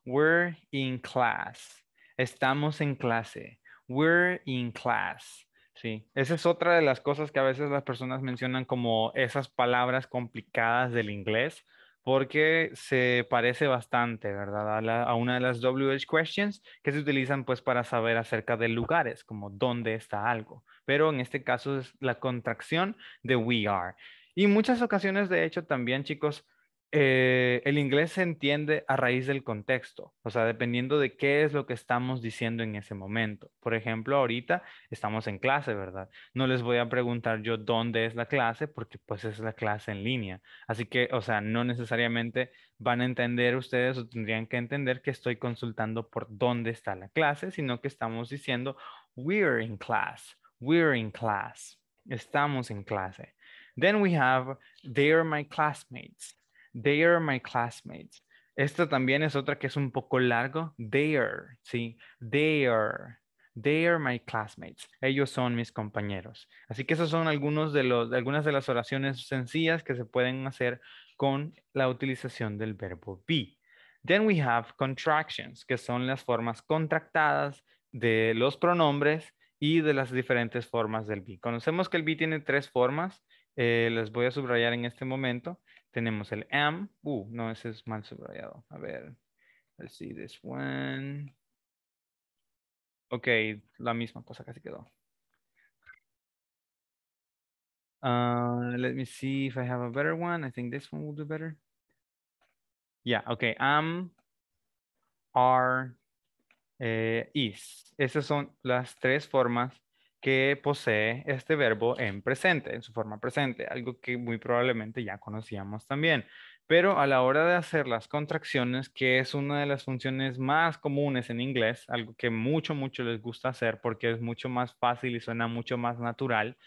Speaker 1: We're in class. Estamos en clase. We're in class. Sí, esa es otra de las cosas que a veces las personas mencionan como esas palabras complicadas del inglés, porque se parece bastante, ¿verdad? A, una de las WH questions que se utilizan pues para saber acerca de lugares, como dónde está algo. Pero en este caso es la contracción de we are. Y muchas ocasiones, de hecho, también, chicos, eh, el inglés se entiende a raíz del contexto, o sea, dependiendo de qué es lo que estamos diciendo en ese momento. Por ejemplo, ahorita estamos en clase, ¿verdad? No les voy a preguntar yo dónde es la clase porque pues es la clase en línea. Así que, o sea, no necesariamente van a entender ustedes o tendrían que entender que estoy consultando por dónde está la clase, sino que estamos diciendo, we're in class, we're in class, estamos en clase. Then we have, they are my classmates. They are my classmates. Esta también es otra que es un poco largo. They are, ¿sí? They are. They are my classmates. Ellos son mis compañeros. Así que esas son algunos de algunas de las oraciones sencillas que se pueden hacer con la utilización del verbo be. Then we have contractions, que son las formas contractadas de los pronombres y de las diferentes formas del be. Conocemos que el be tiene tres formas. Eh, voy a subrayar en este momento. Tenemos el am. Uh, no, ese es mal subrayado. A ver. Let's see this one. Ok, la misma cosa casi quedó. Ah, let me see if I have a better one. I think this one will do better. Yeah, okay. Am, are, eh, is. Esas son las tres formas que posee este verbo en presente, en su forma presente, algo que muy probablemente ya conocíamos también. Pero a la hora de hacer las contracciones, que es una de las funciones más comunes en inglés, algo que mucho, mucho les gusta hacer porque es mucho más fácil y suena mucho más natural,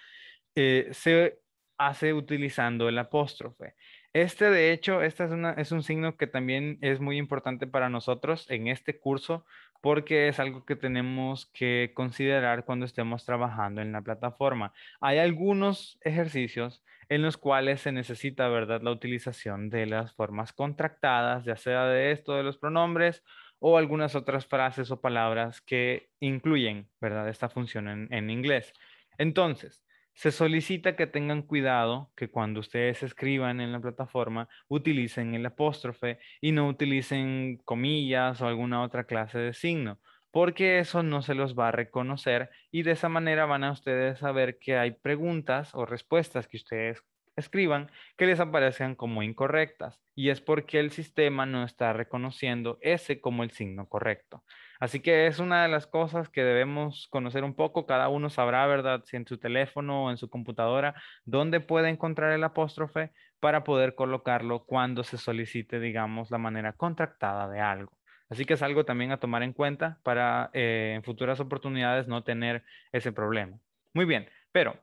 Speaker 1: eh, se hace utilizando el apóstrofe. Este, de hecho, es, es un signo que también es muy importante para nosotros en este curso porque es algo que tenemos que considerar cuando estemos trabajando en la plataforma. Hay algunos ejercicios en los cuales se necesita, ¿verdad?, la utilización de las formas contractadas, ya sea de esto, de los pronombres o algunas otras frases o palabras que incluyen, ¿verdad?, esta función en inglés. Entonces, se solicita que tengan cuidado que cuando ustedes escriban en la plataforma utilicen el apóstrofe y no utilicen comillas o alguna otra clase de signo, porque eso no se los va a reconocer y de esa manera van a ustedes saber que hay preguntas o respuestas que ustedes escriban que les aparezcan como incorrectas y es porque el sistema no está reconociendo ese como el signo correcto. Así que es una de las cosas que debemos conocer un poco. Cada uno sabrá, ¿verdad? Si en su teléfono o en su computadora, dónde puede encontrar el apóstrofe para poder colocarlo cuando se solicite, digamos, la manera contractada de algo. Así que es algo también a tomar en cuenta para eh, en futuras oportunidades no tener ese problema. Muy bien, pero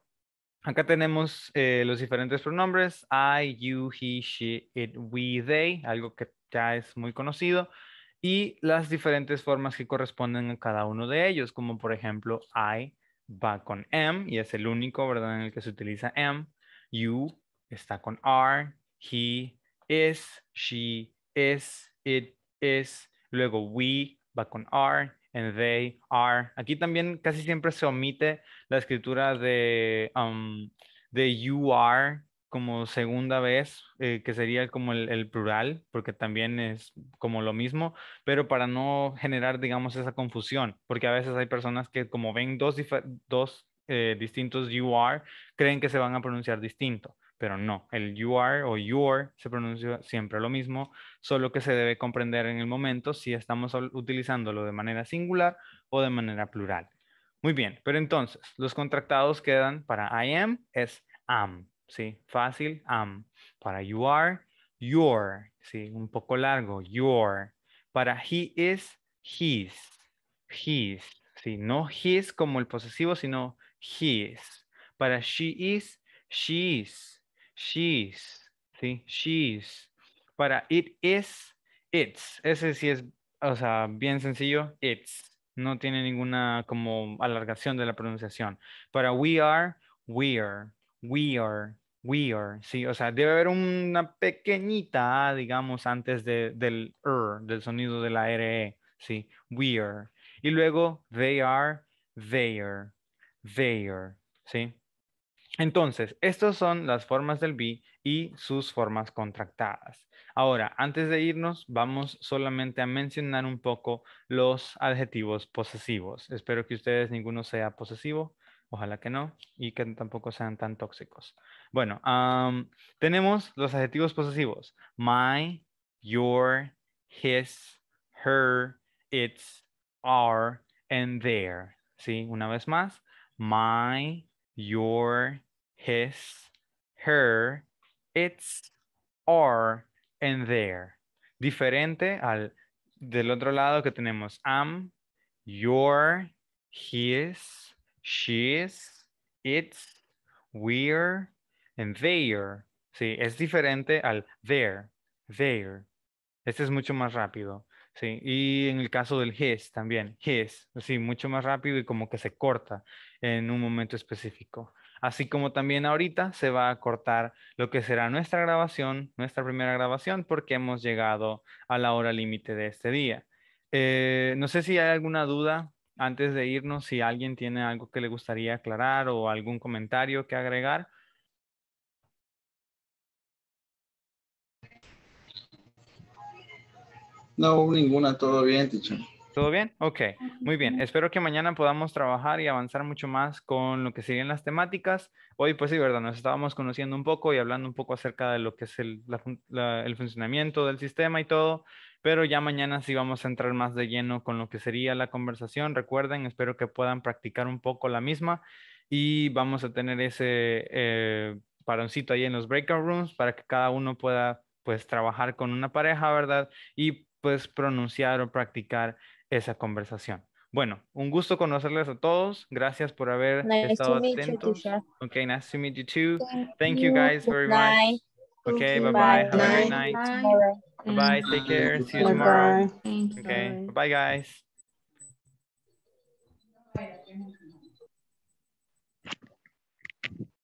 Speaker 1: Acá tenemos eh, los diferentes pronombres, I, you, he, she, it, we, they, algo que ya es muy conocido, y las diferentes formas que corresponden a cada uno de ellos, como por ejemplo, I va con M y es el único, ¿verdad?, en el que se utiliza M, you está con are, he is, she is, it is, luego we va con are, and they are. Aquí también casi siempre se omite la escritura de, um, you are como segunda vez, eh, que sería como el, plural, porque también es como lo mismo, pero para no generar, digamos, esa confusión, porque a veces hay personas que como ven dos, dos eh, distintos you are, creen que se van a pronunciar distinto pero no, el you are o your se pronuncia siempre lo mismo, solo que se debe comprender en el momento si estamos utilizándolo de manera singular o de manera plural. Muy bien, pero entonces los contractados quedan para I am es am, ¿sí? Fácil, am. Para you are, your, ¿sí? Un poco largo, your. Para he is, his, his, ¿sí? No his como el posesivo, sino his. Para she is, she is she's, ¿sí? She's. Para it is, it's. Ese sí es, o sea, bien sencillo, it's. No tiene ninguna como alargación de la pronunciación. Para we are, we are, we are, we are. Sí, o sea, debe haber una pequeñita, digamos, antes del er, del sonido de la re. Sí, we are. Y luego they are, they are, they are. Sí. Entonces, estas son las formas del be y sus formas contractadas. Ahora, antes de irnos, vamos solamente a mencionar un poco los adjetivos posesivos. Espero que ustedes ninguno sea posesivo, ojalá que no, y que tampoco sean tan tóxicos. Bueno, tenemos los adjetivos posesivos. My, your, his, her, its, our, and their. ¿Sí? Una vez más. My, your, his, her, its, are, and their. Diferente al del otro lado que tenemos am, your, his, she's, its, we're, and their. Sí, es diferente al their, their. Este es mucho más rápido. Sí, y en el caso del his también, his, sí, mucho más rápido y como que se corta en un momento específico así como también ahorita se va a cortar lo que será nuestra grabación, nuestra primera grabación, porque hemos llegado a la hora límite de este día. Eh, no sé si hay alguna duda antes de irnos, si alguien tiene algo que le gustaría aclarar o algún comentario que agregar. No, ninguna, todo bien, Tichón. ¿Todo bien? Ok, muy bien. Espero que mañana podamos trabajar y avanzar mucho más con lo que serían las temáticas. Hoy, pues sí, ¿verdad? Nos estábamos conociendo un poco y hablando un poco acerca de lo que es el, el funcionamiento del sistema y todo, pero ya mañana sí vamos a entrar más de lleno con lo que sería la conversación. Recuerden, espero que puedan practicar un poco la misma y vamos a tener ese eh, paroncito ahí en los breakout rooms para que cada uno pueda pues trabajar con una pareja, ¿verdad? Y pues pronunciar o practicar esa conversación. Bueno, un gusto conocerles a todos. Gracias por haber estado atentos. okay, nice to meet you too. Thank, you guys very much. Okay, bye bye. Have a great night. Bye
Speaker 2: bye. Take care. See you tomorrow. Okay,
Speaker 1: bye bye guys.